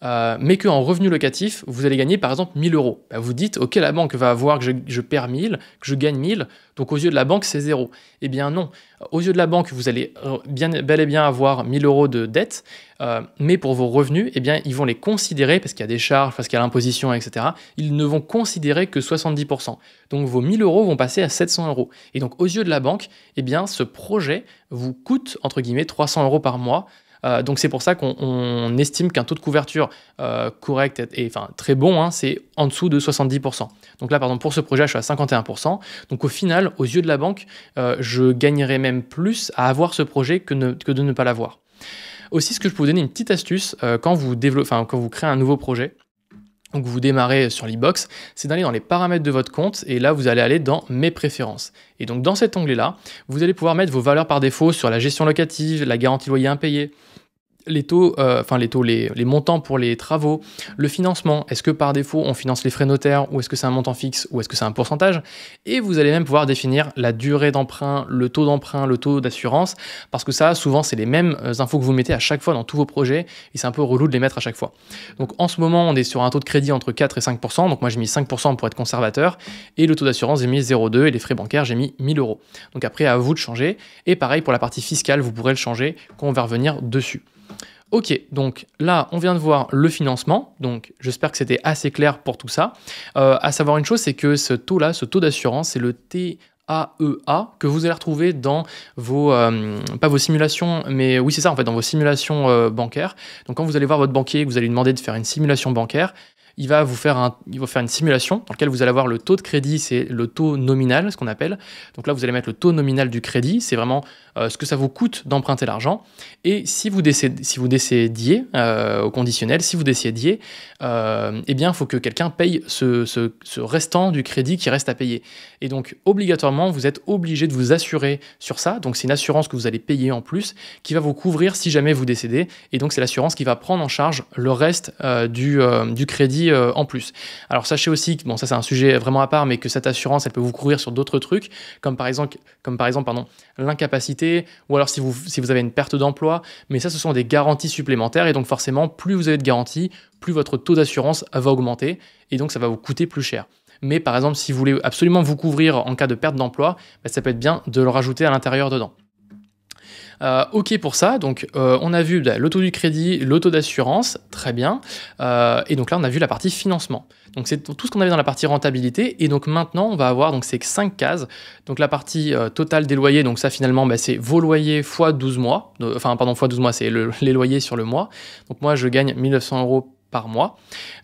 euh, mais qu'en revenu locatif, vous allez gagner par exemple 1000 euros. Bah, vous dites, ok, la banque va avoir que je, perds 1000, que je gagne 1000, donc aux yeux de la banque, c'est zéro. Eh bien non, aux yeux de la banque, vous allez bel et bien avoir 1000 euros de dette, euh, mais pour vos revenus, eh bien, ils vont les considérer, parce qu'il y a des charges, parce qu'il y a l'imposition, etc., ils ne vont considérer que 70%. Donc vos 1000 euros vont passer à 700 euros. Et donc aux yeux de la banque, eh bien, ce projet vous coûte, entre guillemets, 300 euros par mois, euh, donc c'est pour ça qu'on estime qu'un taux de couverture euh, correct et, très bon, hein, c'est en dessous de 70%. Donc là, par exemple, pour ce projet, je suis à 51%. Donc au final, aux yeux de la banque, euh, je gagnerais même plus à avoir ce projet que, de ne pas l'avoir. Aussi, ce que je peux vous donner une petite astuce quand, quand vous créez un nouveau projet, donc vous démarrez sur l'e-box, c'est d'aller dans les paramètres de votre compte et là vous allez aller dans mes préférences. Et donc dans cet onglet là, vous allez pouvoir mettre vos valeurs par défaut sur la gestion locative, la garantie loyer impayé, les taux, euh, enfin les taux, les, montants pour les travaux, le financement, est-ce que par défaut on finance les frais notaires ou est-ce que c'est un montant fixe ou est-ce que c'est un pourcentage Et vous allez même pouvoir définir la durée d'emprunt, le taux d'emprunt, le taux d'assurance, parce que ça, souvent, c'est les mêmes euh, infos que vous mettez à chaque fois dans tous vos projets et c'est un peu relou de les mettre à chaque fois. Donc en ce moment, on est sur un taux de crédit entre 4 et 5%, donc moi j'ai mis 5% pour être conservateur et le taux d'assurance j'ai mis 0,2 et les frais bancaires j'ai mis 1000 euros. Donc après, à vous de changer et pareil pour la partie fiscale, vous pourrez le changer quand on va revenir dessus. Ok, donc là, on vient de voir le financement. Donc, j'espère que c'était assez clair pour tout ça. Euh, à savoir une chose, c'est que ce taux-là, ce taux d'assurance, c'est le TAEA e que vous allez retrouver dans vos, euh, pas vos simulations, mais oui c'est ça en fait, dans vos simulations euh, bancaires. Donc quand vous allez voir votre banquier, vous allez lui demander de faire une simulation bancaire, il va vous faire, un, il va faire une simulation dans laquelle vous allez avoir le taux de crédit, c'est le taux nominal, ce qu'on appelle. Donc là, vous allez mettre le taux nominal du crédit, c'est vraiment euh, ce que ça vous coûte d'emprunter l'argent. Et si vous, décédiez, si vous décédiez euh, au conditionnel, si vous décédiez, euh, eh bien, il faut que quelqu'un paye ce, restant du crédit qui reste à payer. Et donc, obligatoirement, vous êtes obligé de vous assurer sur ça. Donc, c'est une assurance que vous allez payer en plus qui va vous couvrir si jamais vous décédez. Et donc, c'est l'assurance qui va prendre en charge le reste du crédit euh, en plus. Alors sachez aussi que, bon, ça c'est un sujet vraiment à part, mais que cette assurance, elle peut vous couvrir sur d'autres trucs, comme par exemple, comme par exemple pardon, l'incapacité, ou alors si vous, si vous avez une perte d'emploi, mais ça ce sont des garanties supplémentaires, et donc forcément, plus vous avez de garanties, plus votre taux d'assurance va augmenter, et donc ça va vous coûter plus cher. Mais par exemple, si vous voulez absolument vous couvrir en cas de perte d'emploi, bah, ça peut être bien de le rajouter à l'intérieur dedans. Euh, ok pour ça, donc euh, on a vu bah, le taux du crédit, le taux d'assurance, très bien. Euh, et donc là, on a vu la partie financement. Donc c'est tout ce qu'on avait dans la partie rentabilité. Et donc maintenant, on va avoir donc ces 5 cases. Donc la partie totale des loyers, donc ça finalement, bah, c'est vos loyers x 12 mois. Enfin, pardon, x 12 mois, c'est les loyers sur le mois. Donc moi, je gagne 1900 euros par mois,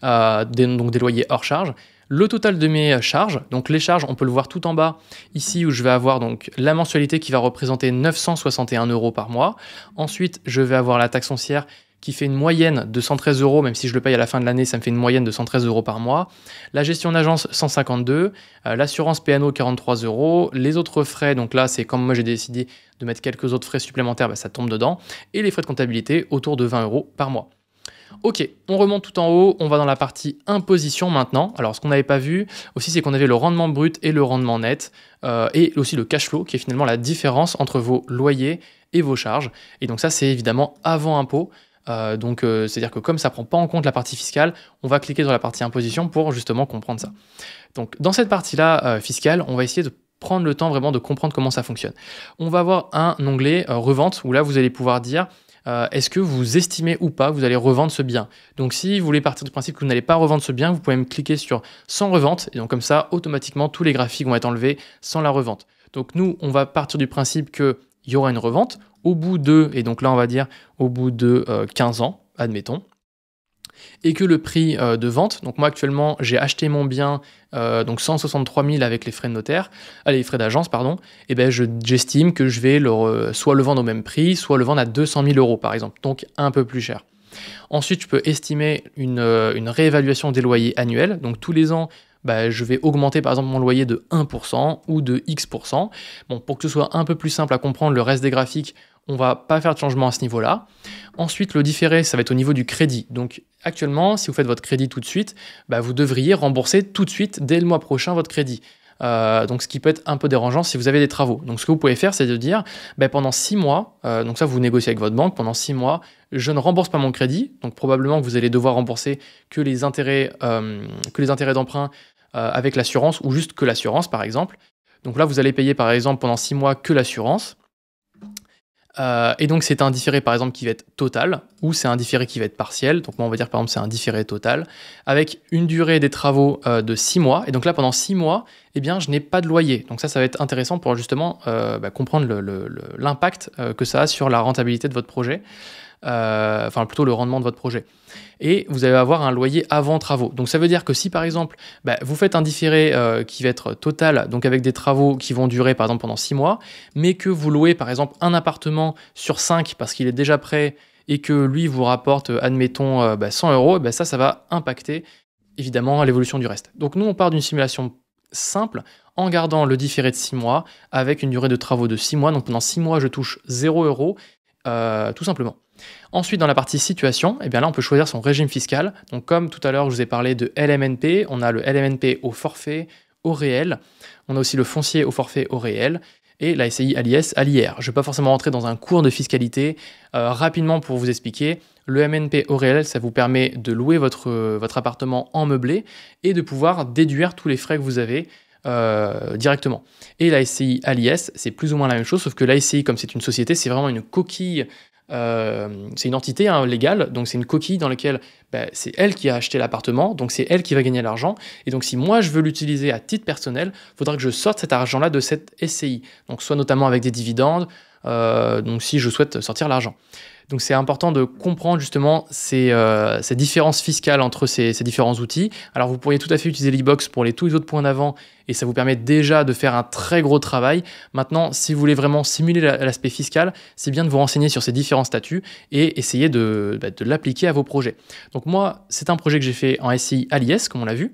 donc des loyers hors charge le total de mes euh, charges. Donc les charges, on peut le voir tout en bas ici où je vais avoir donc la mensualité qui va représenter 961 euros par mois. Ensuite, je vais avoir la taxe foncière qui fait une moyenne de 113 euros, même si je le paye à la fin de l'année, ça me fait une moyenne de 113 euros par mois. La gestion d'agence, 152. Euh, l'assurance PNO, 43 euros. Les autres frais, donc là, c'est comme moi j'ai décidé de mettre quelques autres frais supplémentaires, bah, ça tombe dedans. Et les frais de comptabilité, autour de 20 euros par mois. Ok, on remonte tout en haut, on va dans la partie imposition maintenant. Alors ce qu'on n'avait pas vu aussi c'est qu'on avait le rendement brut et le rendement net, euh, et aussi le cash flow qui est finalement la différence entre vos loyers et vos charges. Et donc ça c'est évidemment avant impôt. Euh, donc euh, c'est-à-dire que comme ça prend pas en compte la partie fiscale, on va cliquer dans la partie imposition pour justement comprendre ça. Donc dans cette partie-là fiscale, on va essayer de prendre le temps vraiment de comprendre comment ça fonctionne. On va avoir un onglet revente où là vous allez pouvoir dire euh, est-ce que vous estimez ou pas que vous allez revendre ce bien Donc si vous voulez partir du principe que vous n'allez pas revendre ce bien, vous pouvez même cliquer sur sans revente et donc comme ça automatiquement tous les graphiques vont être enlevés sans la revente. Donc nous, on va partir du principe que y aura une revente au bout de et donc là on va dire au bout de 15 euh, ans, admettons et que le prix euh, de vente, donc moi actuellement j'ai acheté mon bien euh, donc 163 000 avec les frais de notaire, euh, les frais d'agence pardon, et eh ben j'estime que je vais soit le vendre au même prix, soit le vendre à 200 000 euros par exemple, donc un peu plus cher. Ensuite, je peux estimer une, réévaluation des loyers annuels, donc tous les ans bah, je vais augmenter par exemple mon loyer de 1% ou de X%. Bon, pour que ce soit un peu plus simple à comprendre, le reste des graphiques, on va pas faire de changement à ce niveau-là. Ensuite, le différé, ça va être au niveau du crédit. Donc actuellement, si vous faites votre crédit tout de suite, bah, vous devriez rembourser tout de suite, dès le mois prochain, votre crédit. Euh, donc ce qui peut être un peu dérangeant si vous avez des travaux. Donc ce que vous pouvez faire, c'est de dire, bah, pendant six mois, euh, donc ça vous négociez avec votre banque, pendant six mois, je ne rembourse pas mon crédit, donc probablement que vous allez devoir rembourser que les intérêts, euh, que les intérêts d'emprunt avec l'assurance, ou juste que l'assurance par exemple. Donc là, vous allez payer par exemple pendant six mois que l'assurance. Euh, et donc, c'est un différé, par exemple, qui va être total, ou c'est un différé qui va être partiel. Donc, moi, on va dire, par exemple, c'est un différé total, avec une durée des travaux euh, de 6 mois. Et donc là, pendant 6 mois, eh bien, je n'ai pas de loyer. Donc ça, ça va être intéressant pour justement euh, bah, comprendre l'impact que ça a sur la rentabilité de votre projet. Euh, enfin plutôt le rendement de votre projet. Et vous allez avoir un loyer avant travaux. Donc ça veut dire que si par exemple bah, vous faites un différé euh, qui va être total, donc avec des travaux qui vont durer par exemple pendant 6 mois, mais que vous louez par exemple un appartement sur 5 parce qu'il est déjà prêt et que lui vous rapporte, euh, admettons, 100 bah, euros, bah, ça, ça va impacter évidemment l'évolution du reste. Donc nous, on part d'une simulation simple en gardant le différé de 6 mois avec une durée de travaux de 6 mois. Donc pendant 6 mois, je touche 0 euros euh, tout simplement. Ensuite, dans la partie situation, eh bien là, on peut choisir son régime fiscal. Donc, comme tout à l'heure, je vous ai parlé de LMNP, on a le LMNP au forfait, au réel. On a aussi le foncier au forfait, au réel. Et la SCI à l'IS, à l'IR. Je ne vais pas forcément rentrer dans un cours de fiscalité. Euh, rapidement, pour vous expliquer, le MNP au réel, ça vous permet de louer votre, votre appartement en meublé et de pouvoir déduire tous les frais que vous avez euh, directement. Et la SCI à c'est plus ou moins la même chose, sauf que la SCI, comme c'est une société, c'est vraiment une coquille, euh, c'est une entité hein, légale, donc c'est une coquille dans laquelle bah, c'est elle qui a acheté l'appartement, donc c'est elle qui va gagner l'argent. Et donc si moi je veux l'utiliser à titre personnel, il faudra que je sorte cet argent-là de cette SCI, donc soit notamment avec des dividendes, euh, donc si je souhaite sortir l'argent. Donc c'est important de comprendre justement ces, euh, différences fiscales entre ces, différents outils. Alors vous pourriez tout à fait utiliser l'e-box pour les, tous les autres points d'avant et ça vous permet déjà de faire un très gros travail. Maintenant, si vous voulez vraiment simuler l'aspect fiscal, c'est bien de vous renseigner sur ces différents statuts et essayer de, bah, l'appliquer à vos projets. Donc moi, c'est un projet que j'ai fait en SI à l'IS, comme on l'a vu.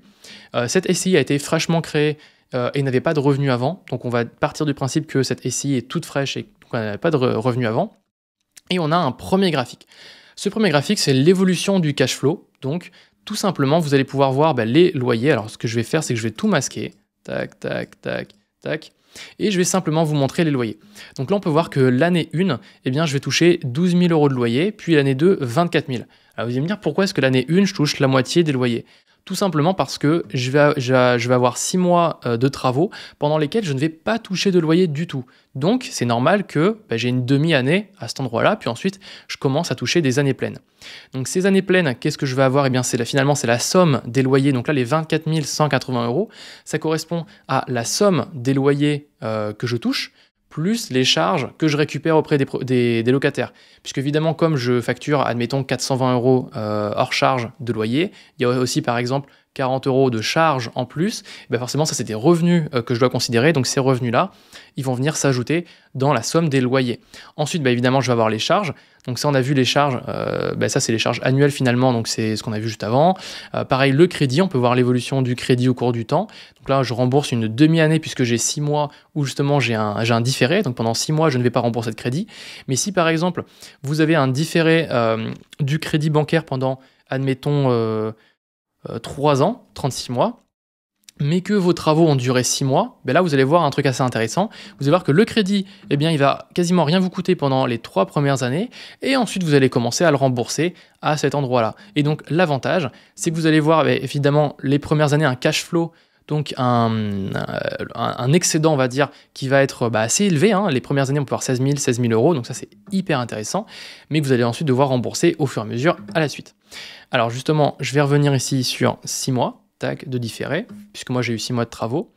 Euh, cette SI a été fraîchement créée euh, et n'avait pas de revenus avant. Donc on va partir du principe que cette SI est toute fraîche et qu'on n'avait pas de revenus avant. Et on a un premier graphique. Ce premier graphique, c'est l'évolution du cash flow. Donc, tout simplement, vous allez pouvoir voir bah, les loyers. Alors, ce que je vais faire, c'est que je vais tout masquer. Tac, tac, tac, tac. Et je vais simplement vous montrer les loyers. Donc là, on peut voir que l'année 1, eh bien, je vais toucher 12 000 euros de loyer, puis l'année 2, 24 000. Alors, vous allez me dire, pourquoi est-ce que l'année 1, je touche la moitié des loyers tout simplement parce que je vais, je vais avoir six mois euh, de travaux pendant lesquels je ne vais pas toucher de loyer du tout. Donc c'est normal que bah, j'ai une demi-année à cet endroit-là, puis ensuite je commence à toucher des années pleines. Donc ces années pleines, qu'est-ce que je vais avoir Eh bien c'est finalement c'est la somme des loyers, donc là les 24 180 euros, ça correspond à la somme des loyers euh, que je touche, plus les charges que je récupère auprès des, des, locataires. Puisque évidemment, comme je facture, admettons, 420 euros euh, hors charge de loyer, il y a aussi par exemple 40 euros de charges en plus, eh ben forcément, ça c'est des revenus euh, que je dois considérer. Donc ces revenus-là, ils vont venir s'ajouter dans la somme des loyers. Ensuite, bah, évidemment, je vais avoir les charges. Donc ça, on a vu les charges. Euh, bah, ça, c'est les charges annuelles finalement. Donc c'est ce qu'on a vu juste avant. Euh, pareil, le crédit. On peut voir l'évolution du crédit au cours du temps. Donc là, je rembourse une demi-année puisque j'ai six mois où justement j'ai un, un différé. Donc pendant six mois, je ne vais pas rembourser de crédit. Mais si par exemple, vous avez un différé du crédit bancaire pendant, admettons, 3 euh, ans, 36 mois, mais que vos travaux ont duré 6 mois, ben là vous allez voir un truc assez intéressant. Vous allez voir que le crédit, eh bien, il va quasiment rien vous coûter pendant les 3 premières années, et ensuite vous allez commencer à le rembourser à cet endroit-là. Et donc l'avantage, c'est que vous allez voir ben, évidemment les premières années un cash flow donc un, excédent, on va dire, qui va être bah, assez élevé. Hein. Les premières années, on peut avoir 16 000, 16 000 euros, donc ça c'est hyper intéressant, mais que vous allez ensuite devoir rembourser au fur et à mesure à la suite. Alors justement, je vais revenir ici sur 6 mois tac, de différé, puisque moi j'ai eu 6 mois de travaux.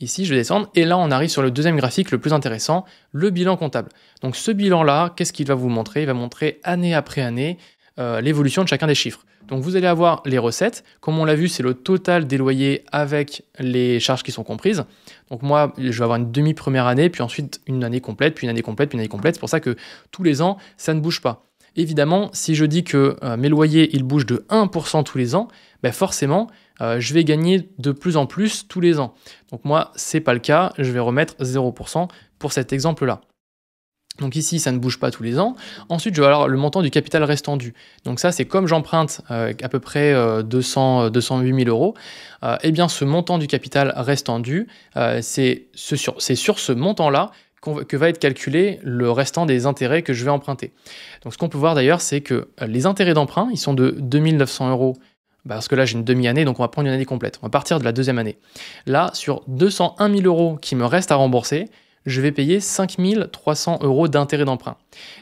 Ici, je vais descendre, et là on arrive sur le deuxième graphique, le plus intéressant, le bilan comptable. Donc ce bilan-là, qu'est-ce qu'il va vous montrer Il va montrer année après année euh, l'évolution de chacun des chiffres. Donc vous allez avoir les recettes. Comme on l'a vu, c'est le total des loyers avec les charges qui sont comprises. Donc moi, je vais avoir une demi-première année, puis ensuite une année complète, puis une année complète, puis une année complète. C'est pour ça que tous les ans, ça ne bouge pas. Évidemment, si je dis que euh, mes loyers, ils bougent de 1% tous les ans, ben forcément, euh, je vais gagner de plus en plus tous les ans. Donc moi, ce n'est pas le cas, je vais remettre 0% pour cet exemple-là. Donc ici, ça ne bouge pas tous les ans. Ensuite, je vais avoir le montant du capital restant dû. Donc ça, c'est comme j'emprunte euh, à peu près 200, 208 000 euros. Euh, eh bien, ce montant du capital restant euh, dû, c'est sur, ce montant-là que va être calculé le restant des intérêts que je vais emprunter. Donc ce qu'on peut voir d'ailleurs, c'est que les intérêts d'emprunt, ils sont de 2900 euros bah, parce que là j'ai une demi-année, donc on va prendre une année complète. On va partir de la deuxième année. Là, sur 201 000 euros qui me restent à rembourser, je vais payer 5300 euros d'intérêt d'emprunt.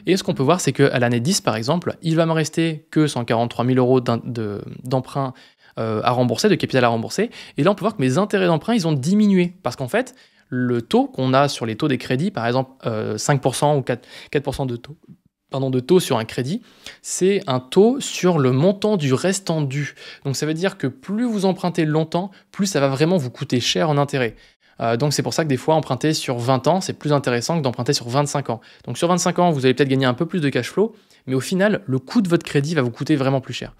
Et ce qu'on peut voir, c'est qu'à l'année 10, par exemple, il va me rester que 143 000 euros d'emprunt euh, à rembourser, de capital à rembourser. Et là, on peut voir que mes intérêts d'emprunt, ils ont diminué. Parce qu'en fait, le taux qu'on a sur les taux des crédits, par exemple 5% euh, ou 4%, 4 de taux, pardon, de taux sur un crédit, c'est un taux sur le montant du restant dû. Donc ça veut dire que plus vous empruntez longtemps, plus ça va vraiment vous coûter cher en intérêt. Euh, donc c'est pour ça que des fois, emprunter sur 20 ans, c'est plus intéressant que d'emprunter sur 25 ans. Donc sur 25 ans, vous allez peut-être gagner un peu plus de cash flow, mais au final, le coût de votre crédit va vous coûter vraiment plus cher.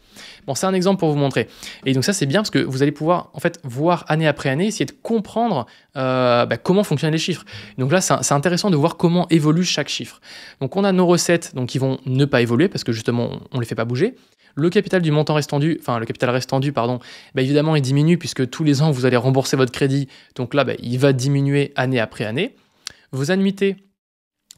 Bon, c'est un exemple pour vous montrer. Et donc ça, c'est bien parce que vous allez pouvoir en fait voir année après année, essayer de comprendre euh, bah, comment fonctionnent les chiffres. Donc là, c'est intéressant de voir comment évolue chaque chiffre. Donc on a nos recettes, donc qui vont ne pas évoluer parce que justement, on ne les fait pas bouger. Le capital du montant restendu, enfin le capital restendu, pardon, bah, évidemment il diminue puisque tous les ans vous allez rembourser votre crédit. Donc là, bah, il va diminuer année après année. Vos annuités,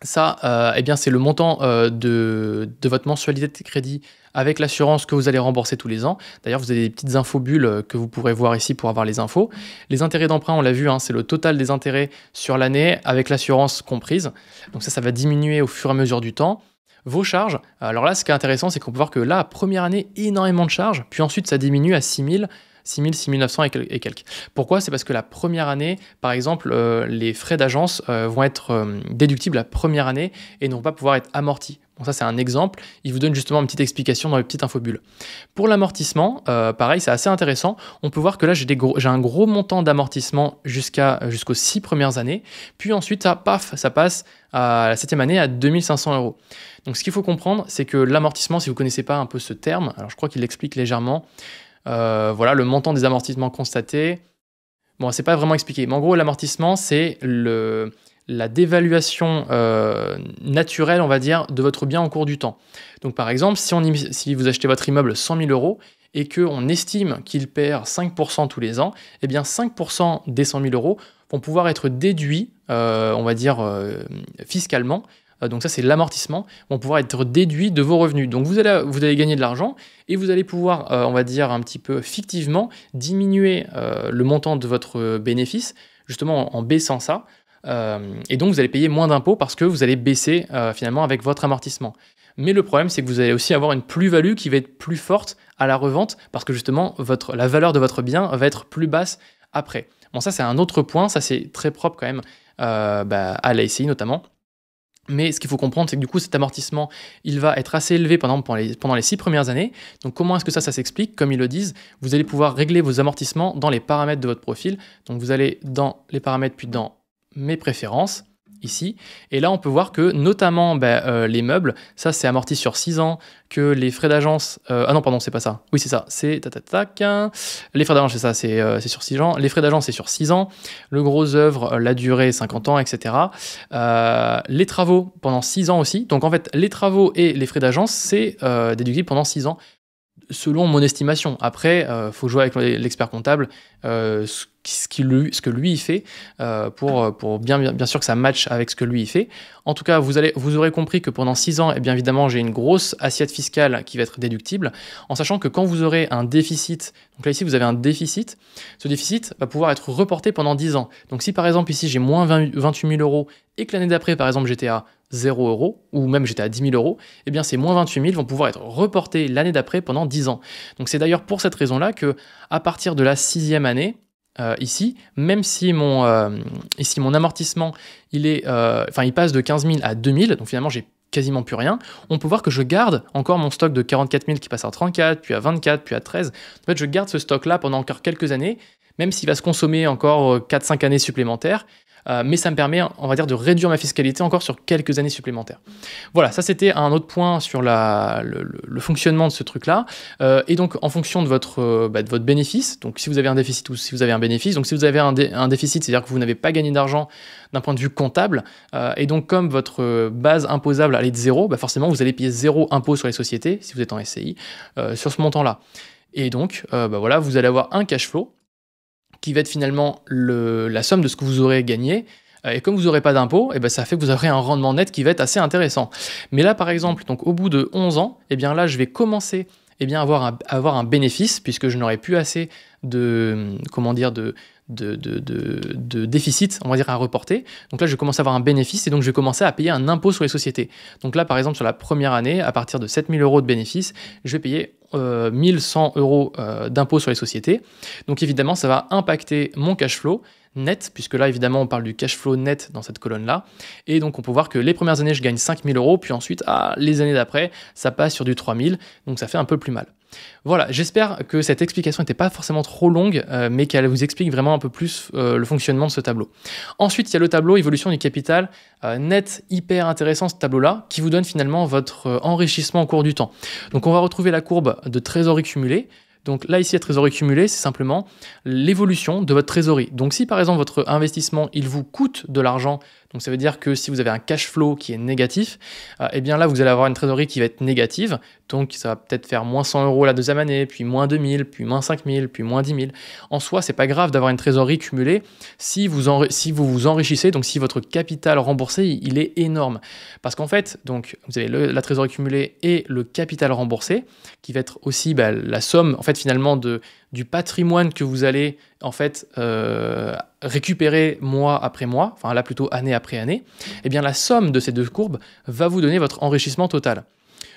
ça, euh, eh bien, c'est le montant euh, de, votre mensualité de crédit avec l'assurance que vous allez rembourser tous les ans. D'ailleurs, vous avez des petites bulles euh, que vous pourrez voir ici pour avoir les infos. Les intérêts d'emprunt, on l'a vu, hein, c'est le total des intérêts sur l'année avec l'assurance comprise. Donc ça, ça va diminuer au fur et à mesure du temps. Vos charges, alors là, ce qui est intéressant, c'est qu'on peut voir que là, première année, énormément de charges, puis ensuite, ça diminue à 6000. 6000, 6900 et quelques. Pourquoi C'est parce que la première année, par exemple, euh, les frais d'agence euh, vont être euh, déductibles la première année et ne vont pas pouvoir être amortis ça, c'est un exemple. Il vous donne justement une petite explication dans les petites infobulles. Pour l'amortissement, euh, pareil, c'est assez intéressant. On peut voir que là, j'ai un gros montant d'amortissement jusqu'à jusqu'aux six premières années. Puis ensuite, ça, paf, ça passe à la septième année à 2500 euros. Donc, ce qu'il faut comprendre, c'est que l'amortissement, si vous ne connaissez pas un peu ce terme, alors je crois qu'il l'explique légèrement. Euh, voilà, le montant des amortissements constatés. Bon, c'est pas vraiment expliqué. Mais en gros, l'amortissement, c'est le la dévaluation euh, naturelle, on va dire, de votre bien au cours du temps. Donc par exemple, si, vous achetez votre immeuble 100 000 euros et qu'on estime qu'il perd 5% tous les ans, eh bien 5% des 100 000 euros vont pouvoir être déduits, euh, on va dire, euh, fiscalement. Donc ça c'est l'amortissement, vont pouvoir être déduits de vos revenus. Donc vous allez, gagner de l'argent et vous allez pouvoir, on va dire un petit peu fictivement, diminuer le montant de votre bénéfice, justement en baissant ça. Euh, et donc vous allez payer moins d'impôts parce que vous allez baisser euh, finalement avec votre amortissement. Mais le problème, c'est que vous allez aussi avoir une plus-value qui va être plus forte à la revente parce que justement, votre, la valeur de votre bien va être plus basse après. Bon, ça, c'est un autre point. Ça, c'est très propre quand même euh, bah, à la SCI notamment. Mais ce qu'il faut comprendre, c'est que du coup, cet amortissement, il va être assez élevé pendant, les, pendant six premières années. Donc, comment est-ce que ça, ça s'explique Comme ils le disent, vous allez pouvoir régler vos amortissements dans les paramètres de votre profil. Donc, vous allez dans les paramètres, puis dans mes préférences ici. Et là, on peut voir que notamment ben, euh, les meubles, ça c'est amorti sur 6 ans, que les frais d'agence... Euh, ah non, pardon, c'est pas ça. Oui, c'est ça. C'est... ta ta hein. Les frais d'agence, c'est ça, c'est, euh, sur 6 ans. Les frais d'agence, c'est sur 6 ans. Le gros œuvre, la durée, 50 ans, etc. les travaux, pendant 6 ans aussi. Donc en fait, les travaux et les frais d'agence, c'est déductible pendant 6 ans selon mon estimation. Après, faut jouer avec l'expert comptable, euh, ce ce, ce que lui il fait euh, pour, pour bien, bien, sûr que ça matche avec ce que lui il fait. En tout cas, vous, allez, vous aurez compris que pendant 6 ans, et eh bien évidemment, j'ai une grosse assiette fiscale qui va être déductible, en sachant que quand vous aurez un déficit, donc là ici vous avez un déficit, ce déficit va pouvoir être reporté pendant 10 ans. Donc si par exemple ici j'ai moins 28 000 euros et que l'année d'après par exemple j'étais à 0 euros, ou même j'étais à 10 000 euros, et eh bien ces moins 28 000 vont pouvoir être reportés l'année d'après pendant 10 ans. Donc c'est d'ailleurs pour cette raison-là que à partir de la sixième année, euh, ici, même si mon, euh, amortissement, il, est, euh, passe de 15 000 à 2 000, donc finalement j'ai quasiment plus rien, on peut voir que je garde encore mon stock de 44 000 qui passe à 34, puis à 24, puis à 13. En fait, je garde ce stock-là pendant encore quelques années, même s'il va se consommer encore 4-5 années supplémentaires. Euh, mais ça me permet, on va dire, de réduire ma fiscalité encore sur quelques années supplémentaires. Voilà, ça c'était un autre point sur le, fonctionnement de ce truc-là. Euh, et donc, en fonction de votre, euh, bah, de votre bénéfice, donc si vous avez un déficit ou si vous avez un bénéfice, donc si vous avez un, déficit, c'est-à-dire que vous n'avez pas gagné d'argent d'un point de vue comptable, et donc comme votre base imposable allait de zéro, bah, forcément vous allez payer zéro impôt sur les sociétés, si vous êtes en SCI, sur ce montant-là. Et donc, bah, voilà, vous allez avoir un cash flow qui va être finalement la somme de ce que vous aurez gagné. Euh, et comme vous n'aurez pas d'impôt, eh ben ça fait que vous aurez un rendement net qui va être assez intéressant. Mais là, par exemple, donc au bout de 11 ans, et eh bien là, je vais commencer et eh bien, avoir, un, avoir un bénéfice puisque je n'aurai plus assez de, comment dire, de, de, de, déficit, on va dire, à reporter. Donc là, je commence à avoir un bénéfice et donc je vais commencer à payer un impôt sur les sociétés. Donc là, par exemple, sur la première année, à partir de 7000 euros de bénéfice, je vais payer 1100 euh, euros euh, d'impôts sur les sociétés. Donc évidemment, ça va impacter mon cash flow net, puisque là évidemment on parle du cash flow net dans cette colonne-là. Et donc on peut voir que les premières années je gagne 5000 euros, puis ensuite ah, les années d'après ça passe sur du 3000, donc ça fait un peu plus mal. Voilà, j'espère que cette explication n'était pas forcément trop longue, euh, mais qu'elle vous explique vraiment un peu plus euh, le fonctionnement de ce tableau. Ensuite, il y a le tableau évolution du capital euh, net, hyper intéressant ce tableau-là, qui vous donne finalement votre enrichissement au cours du temps. Donc on va retrouver la courbe de trésorerie cumulée, donc là, ici, la trésorerie cumulée, c'est simplement l'évolution de votre trésorerie. Donc si par exemple votre investissement, il vous coûte de l'argent donc ça veut dire que si vous avez un cash flow qui est négatif, et euh, eh bien là vous allez avoir une trésorerie qui va être négative. Donc ça va peut-être faire moins 100 euros la deuxième année, puis moins 2000, puis moins 5000, puis moins 10 000. En soi, c'est pas grave d'avoir une trésorerie cumulée si vous, si vous vous enrichissez, donc si votre capital remboursé il est énorme. Parce qu'en fait, donc vous avez la trésorerie cumulée et le capital remboursé qui va être aussi bah, la somme en fait finalement de du patrimoine que vous allez en fait euh, récupérer mois après mois, enfin là plutôt année après année, et eh bien la somme de ces deux courbes va vous donner votre enrichissement total.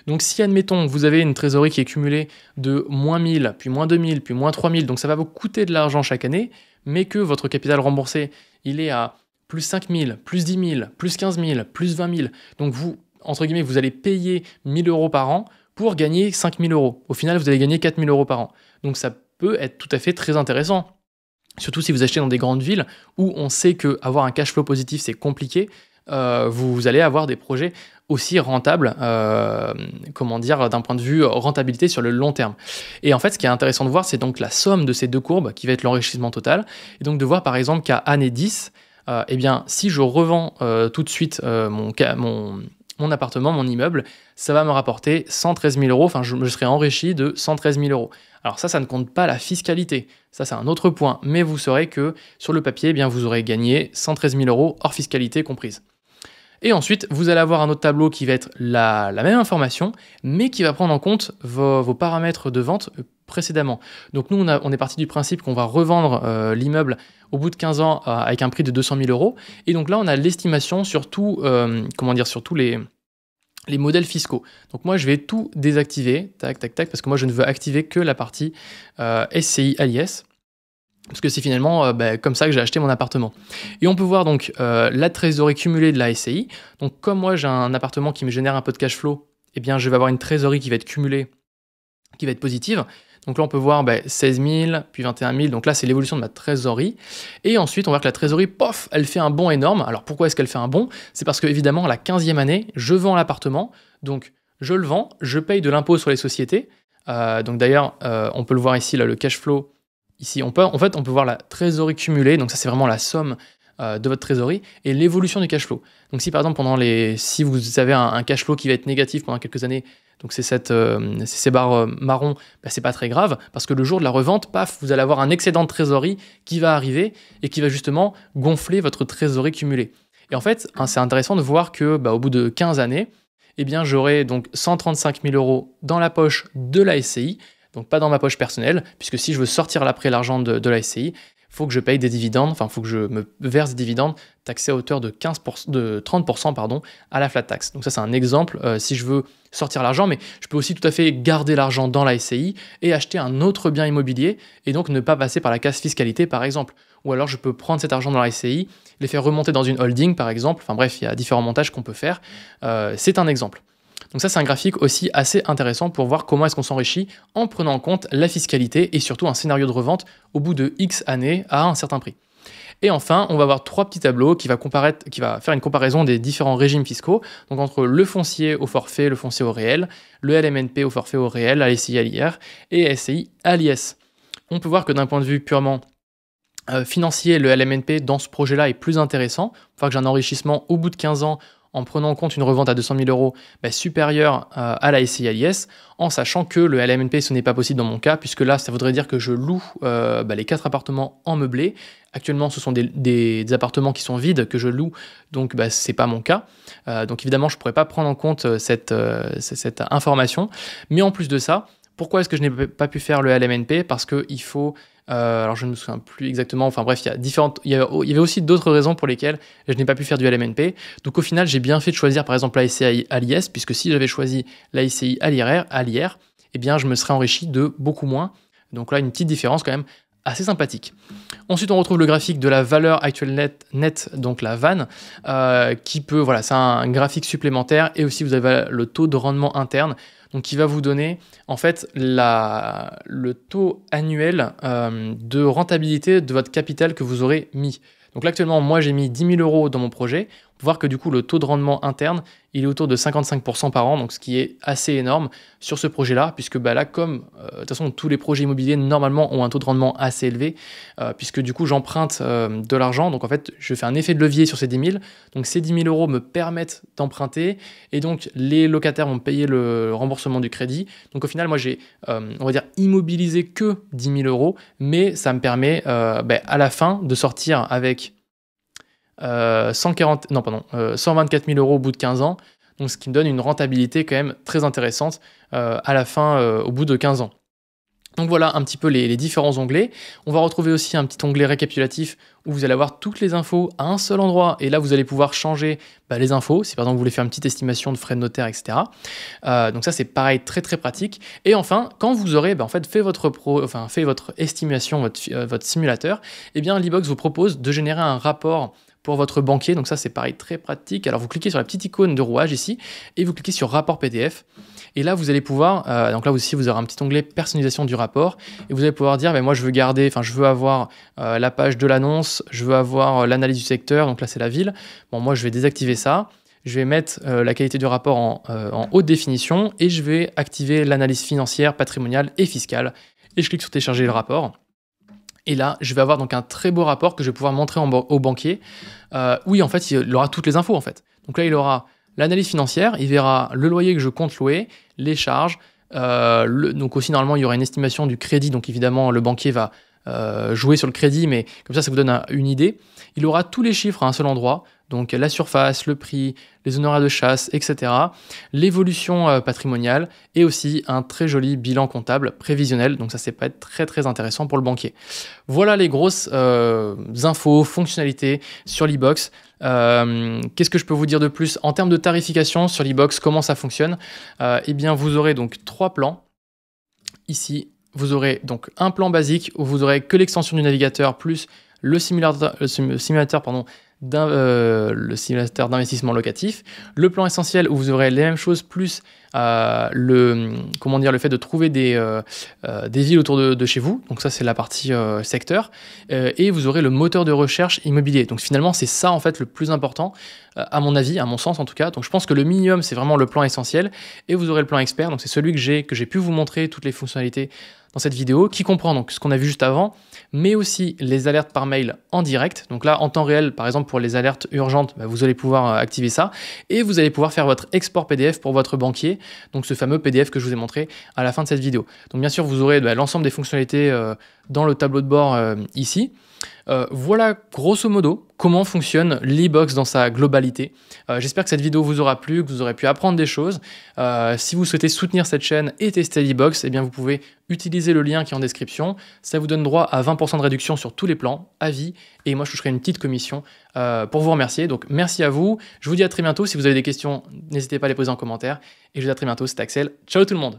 Donc si, admettons, vous avez une trésorerie qui est cumulée de moins 1000, puis moins 2000, puis moins 3000, donc ça va vous coûter de l'argent chaque année, mais que votre capital remboursé, il est à plus 5000, plus 10 000, plus 15 000, plus 20 000, donc vous, entre guillemets, vous allez payer 1000 euros par an pour gagner 5000 euros. Au final, vous allez gagner 4000 euros par an. Donc ça peut être tout à fait très intéressant. Surtout si vous achetez dans des grandes villes où on sait que avoir un cash flow positif c'est compliqué, euh, vous allez avoir des projets aussi rentables, euh, comment dire, d'un point de vue rentabilité sur le long terme. Et en fait, ce qui est intéressant de voir, c'est donc la somme de ces deux courbes qui va être l'enrichissement total. Et donc de voir par exemple qu'à année 10, et euh, eh bien, si je revends tout de suite mon, mon, mon appartement, mon immeuble, ça va me rapporter 113 000 euros, enfin je, serai enrichi de 113 000 euros. Alors ça, ça ne compte pas la fiscalité, ça c'est un autre point, mais vous saurez que sur le papier, eh bien, vous aurez gagné 113 000 euros hors fiscalité comprise. Et ensuite, vous allez avoir un autre tableau qui va être la, même information, mais qui va prendre en compte vos paramètres de vente précédemment. Donc nous, on, est parti du principe qu'on va revendre euh, l'immeuble au bout de 15 ans euh, avec un prix de 200 000 euros. Et donc là, on a l'estimation sur euh, comment dire, sur tous les, les modèles fiscaux. Donc moi, je vais tout désactiver, tac, tac, tac, parce que moi, je ne veux activer que la partie SCI alias parce que c'est finalement bah, comme ça que j'ai acheté mon appartement. Et on peut voir donc la trésorerie cumulée de la SCI. Donc comme moi j'ai un appartement qui me génère un peu de cash flow, et eh bien je vais avoir une trésorerie qui va être cumulée, qui va être positive. Donc là, on peut voir 16 ben, 000, puis 21 000. Donc là, c'est l'évolution de ma trésorerie. Et ensuite, on voit que la trésorerie, pof, elle fait un bond énorme. Alors pourquoi est-ce qu'elle fait un bond C'est parce que, évidemment, la 15e année, je vends l'appartement. Donc je le vends, je paye de l'impôt sur les sociétés. Euh, donc d'ailleurs, euh, on peut le voir ici, là, le cash flow. Ici, on peut, en fait, on peut voir la trésorerie cumulée. Donc ça, c'est vraiment la somme euh, de votre trésorerie et l'évolution du cash flow. Donc si par exemple pendant les si vous avez un, cash flow qui va être négatif pendant quelques années, donc c'est cette euh, ces barres euh, marron, bah, c'est pas très grave parce que le jour de la revente, paf, vous allez avoir un excédent de trésorerie qui va arriver et qui va justement gonfler votre trésorerie cumulée. Et en fait, hein, c'est intéressant de voir que bah, au bout de 15 années, eh bien j'aurai donc 135 000 euros dans la poche de la SCI, donc pas dans ma poche personnelle, puisque si je veux sortir laprès l'argent de, de la SCI, faut que je paye des dividendes, enfin, il faut que je me verse des dividendes taxés à hauteur de, 15%, 30% pardon, à la flat tax. Donc ça, c'est un exemple euh, si je veux sortir l'argent, mais je peux aussi tout à fait garder l'argent dans la SCI et acheter un autre bien immobilier et donc ne pas passer par la casse fiscalité, par exemple. Ou alors, je peux prendre cet argent dans la SCI, les faire remonter dans une holding, par exemple. Enfin bref, il y a différents montages qu'on peut faire. Euh, c'est un exemple. Donc ça, c'est un graphique aussi assez intéressant pour voir comment est-ce qu'on s'enrichit en prenant en compte la fiscalité et surtout un scénario de revente au bout de X années à un certain prix. Et enfin, on va avoir trois petits tableaux qui va, faire une comparaison des différents régimes fiscaux, donc entre le foncier au forfait, le foncier au réel, le LMNP au forfait au réel, à SCI à l'IR et SCI à l'IS. On peut voir que d'un point de vue purement euh, financier, le LMNP dans ce projet-là est plus intéressant. Enfin, que j'ai un enrichissement au bout de 15 ans en prenant en compte une revente à 200 000 euros bah, supérieure euh, à la SCI en sachant que le LMNP, ce n'est pas possible dans mon cas, puisque là, ça voudrait dire que je loue euh, bah, les quatre appartements en meublé. Actuellement, ce sont des, appartements qui sont vides, que je loue, donc bah, ce n'est pas mon cas. Euh, donc évidemment, je ne pourrais pas prendre en compte cette, cette information. Mais en plus de ça, pourquoi est-ce que je n'ai pas pu faire le LMNP Parce qu'il faut euh, alors je ne me souviens plus exactement. Enfin bref, il y a différentes. Il y, avait, aussi d'autres raisons pour lesquelles je n'ai pas pu faire du LMNP. Donc au final, j'ai bien fait de choisir par exemple la à l'IS, puisque si j'avais choisi la ICI l'IR, à l'IR, eh bien je me serais enrichi de beaucoup moins. Donc là, une petite différence quand même assez sympathique. Ensuite, on retrouve le graphique de la valeur actuelle net, donc la vanne, euh, qui peut, voilà, c'est un graphique supplémentaire et aussi vous avez le taux de rendement interne donc qui va vous donner en fait le taux annuel euh, de rentabilité de votre capital que vous aurez mis. Donc actuellement, moi j'ai mis 10 000 euros dans mon projet voir que du coup le taux de rendement interne il est autour de 55% par an, donc ce qui est assez énorme sur ce projet-là, puisque bah, là comme euh, de toute façon tous les projets immobiliers normalement ont un taux de rendement assez élevé, euh, puisque du coup j'emprunte euh, de l'argent, donc en fait je fais un effet de levier sur ces 10 000, donc ces 10 000 euros me permettent d'emprunter, et donc les locataires vont payer le remboursement du crédit, donc au final moi j'ai on va dire immobilisé que 10 000 euros, mais ça me permet ben, à la fin de sortir avec 140, euh, non, pardon, 124 euh, 000 euros au bout de 15 ans. Donc, ce qui me donne une rentabilité quand même très intéressante euh, à la fin, au bout de 15 ans. Donc voilà un petit peu les, différents onglets. On va retrouver aussi un petit onglet récapitulatif où vous allez avoir toutes les infos à un seul endroit et là vous allez pouvoir changer bah, les infos si par exemple vous voulez faire une petite estimation de frais de notaire, etc. donc ça c'est pareil très très pratique. Et enfin quand vous aurez bah, en fait fait votre enfin fait votre estimation, votre, simulateur, et eh bien le vous propose de générer un rapport pour votre banquier. Donc ça, c'est pareil, très pratique. Alors vous cliquez sur la petite icône de rouage ici et vous cliquez sur rapport PDF. Et là, vous allez pouvoir, euh, donc là aussi, vous aurez un petit onglet personnalisation du rapport et vous allez pouvoir dire, mais moi, je veux garder, enfin, je veux avoir euh, la page de l'annonce, je veux avoir euh, l'analyse du secteur. Donc là, c'est la ville. Bon, moi, je vais désactiver ça je vais mettre la qualité du rapport en, haute définition et je vais activer l'analyse financière, patrimoniale et fiscale. Et je clique sur télécharger le rapport. Et là, je vais avoir donc un très beau rapport que je vais pouvoir montrer au banquier. Euh, oui, en fait, il aura toutes les infos en fait. Donc là, il aura l'analyse financière, il verra le loyer que je compte louer, les charges. Euh, donc aussi normalement, il y aura une estimation du crédit. Donc évidemment, le banquier va euh, jouer sur le crédit, mais comme ça, ça vous donne une idée. Il aura tous les chiffres à un seul endroit donc la surface, le prix, les honoraires de chasse, etc., l'évolution euh, patrimoniale et aussi un très joli bilan comptable prévisionnel. Donc ça, c'est pas très très intéressant pour le banquier. Voilà les grosses euh, infos, fonctionnalités sur l'e-box. Euh, qu'est-ce que je peux vous dire de plus en termes de tarification sur l'e-box Comment ça fonctionne Eh bien, vous aurez donc trois plans. Ici, vous aurez donc un plan basique où vous aurez que l'extension du navigateur plus le simulateur, le simulateur euh, le simulateur d'investissement locatif, le plan essentiel où vous aurez les mêmes choses plus euh, le comment dire le fait de trouver des, euh, des villes autour de, chez vous. Donc ça c'est la partie secteur et vous aurez le moteur de recherche immobilier. Donc finalement c'est ça en fait le plus important à mon avis, à mon sens en tout cas. Donc je pense que le minimum c'est vraiment le plan essentiel et vous aurez le plan expert. Donc c'est celui que j'ai que j'ai pu vous montrer toutes les fonctionnalités dans cette vidéo qui comprend donc ce qu'on a vu juste avant, mais aussi les alertes par mail en direct. Donc là, en temps réel, par exemple pour les alertes urgentes, bah, vous allez pouvoir euh, activer ça et vous allez pouvoir faire votre export PDF pour votre banquier, donc ce fameux PDF que je vous ai montré à la fin de cette vidéo. Donc bien sûr, vous aurez bah, l'ensemble des fonctionnalités euh, dans le tableau de bord euh, ici. Euh, voilà grosso modo comment fonctionne l'e-box dans sa globalité. Euh, j'espère que cette vidéo vous aura plu, que vous aurez pu apprendre des choses. Euh, si vous souhaitez soutenir cette chaîne et tester l'e-box, eh bien vous pouvez utiliser le lien qui est en description. Ça vous donne droit à 20% de réduction sur tous les plans, à vie, et moi je toucherai une petite commission pour vous remercier. Donc merci à vous, je vous dis à très bientôt. Si vous avez des questions, n'hésitez pas à les poser en commentaire, et je vous dis à très bientôt, c'est Axel. Ciao tout le monde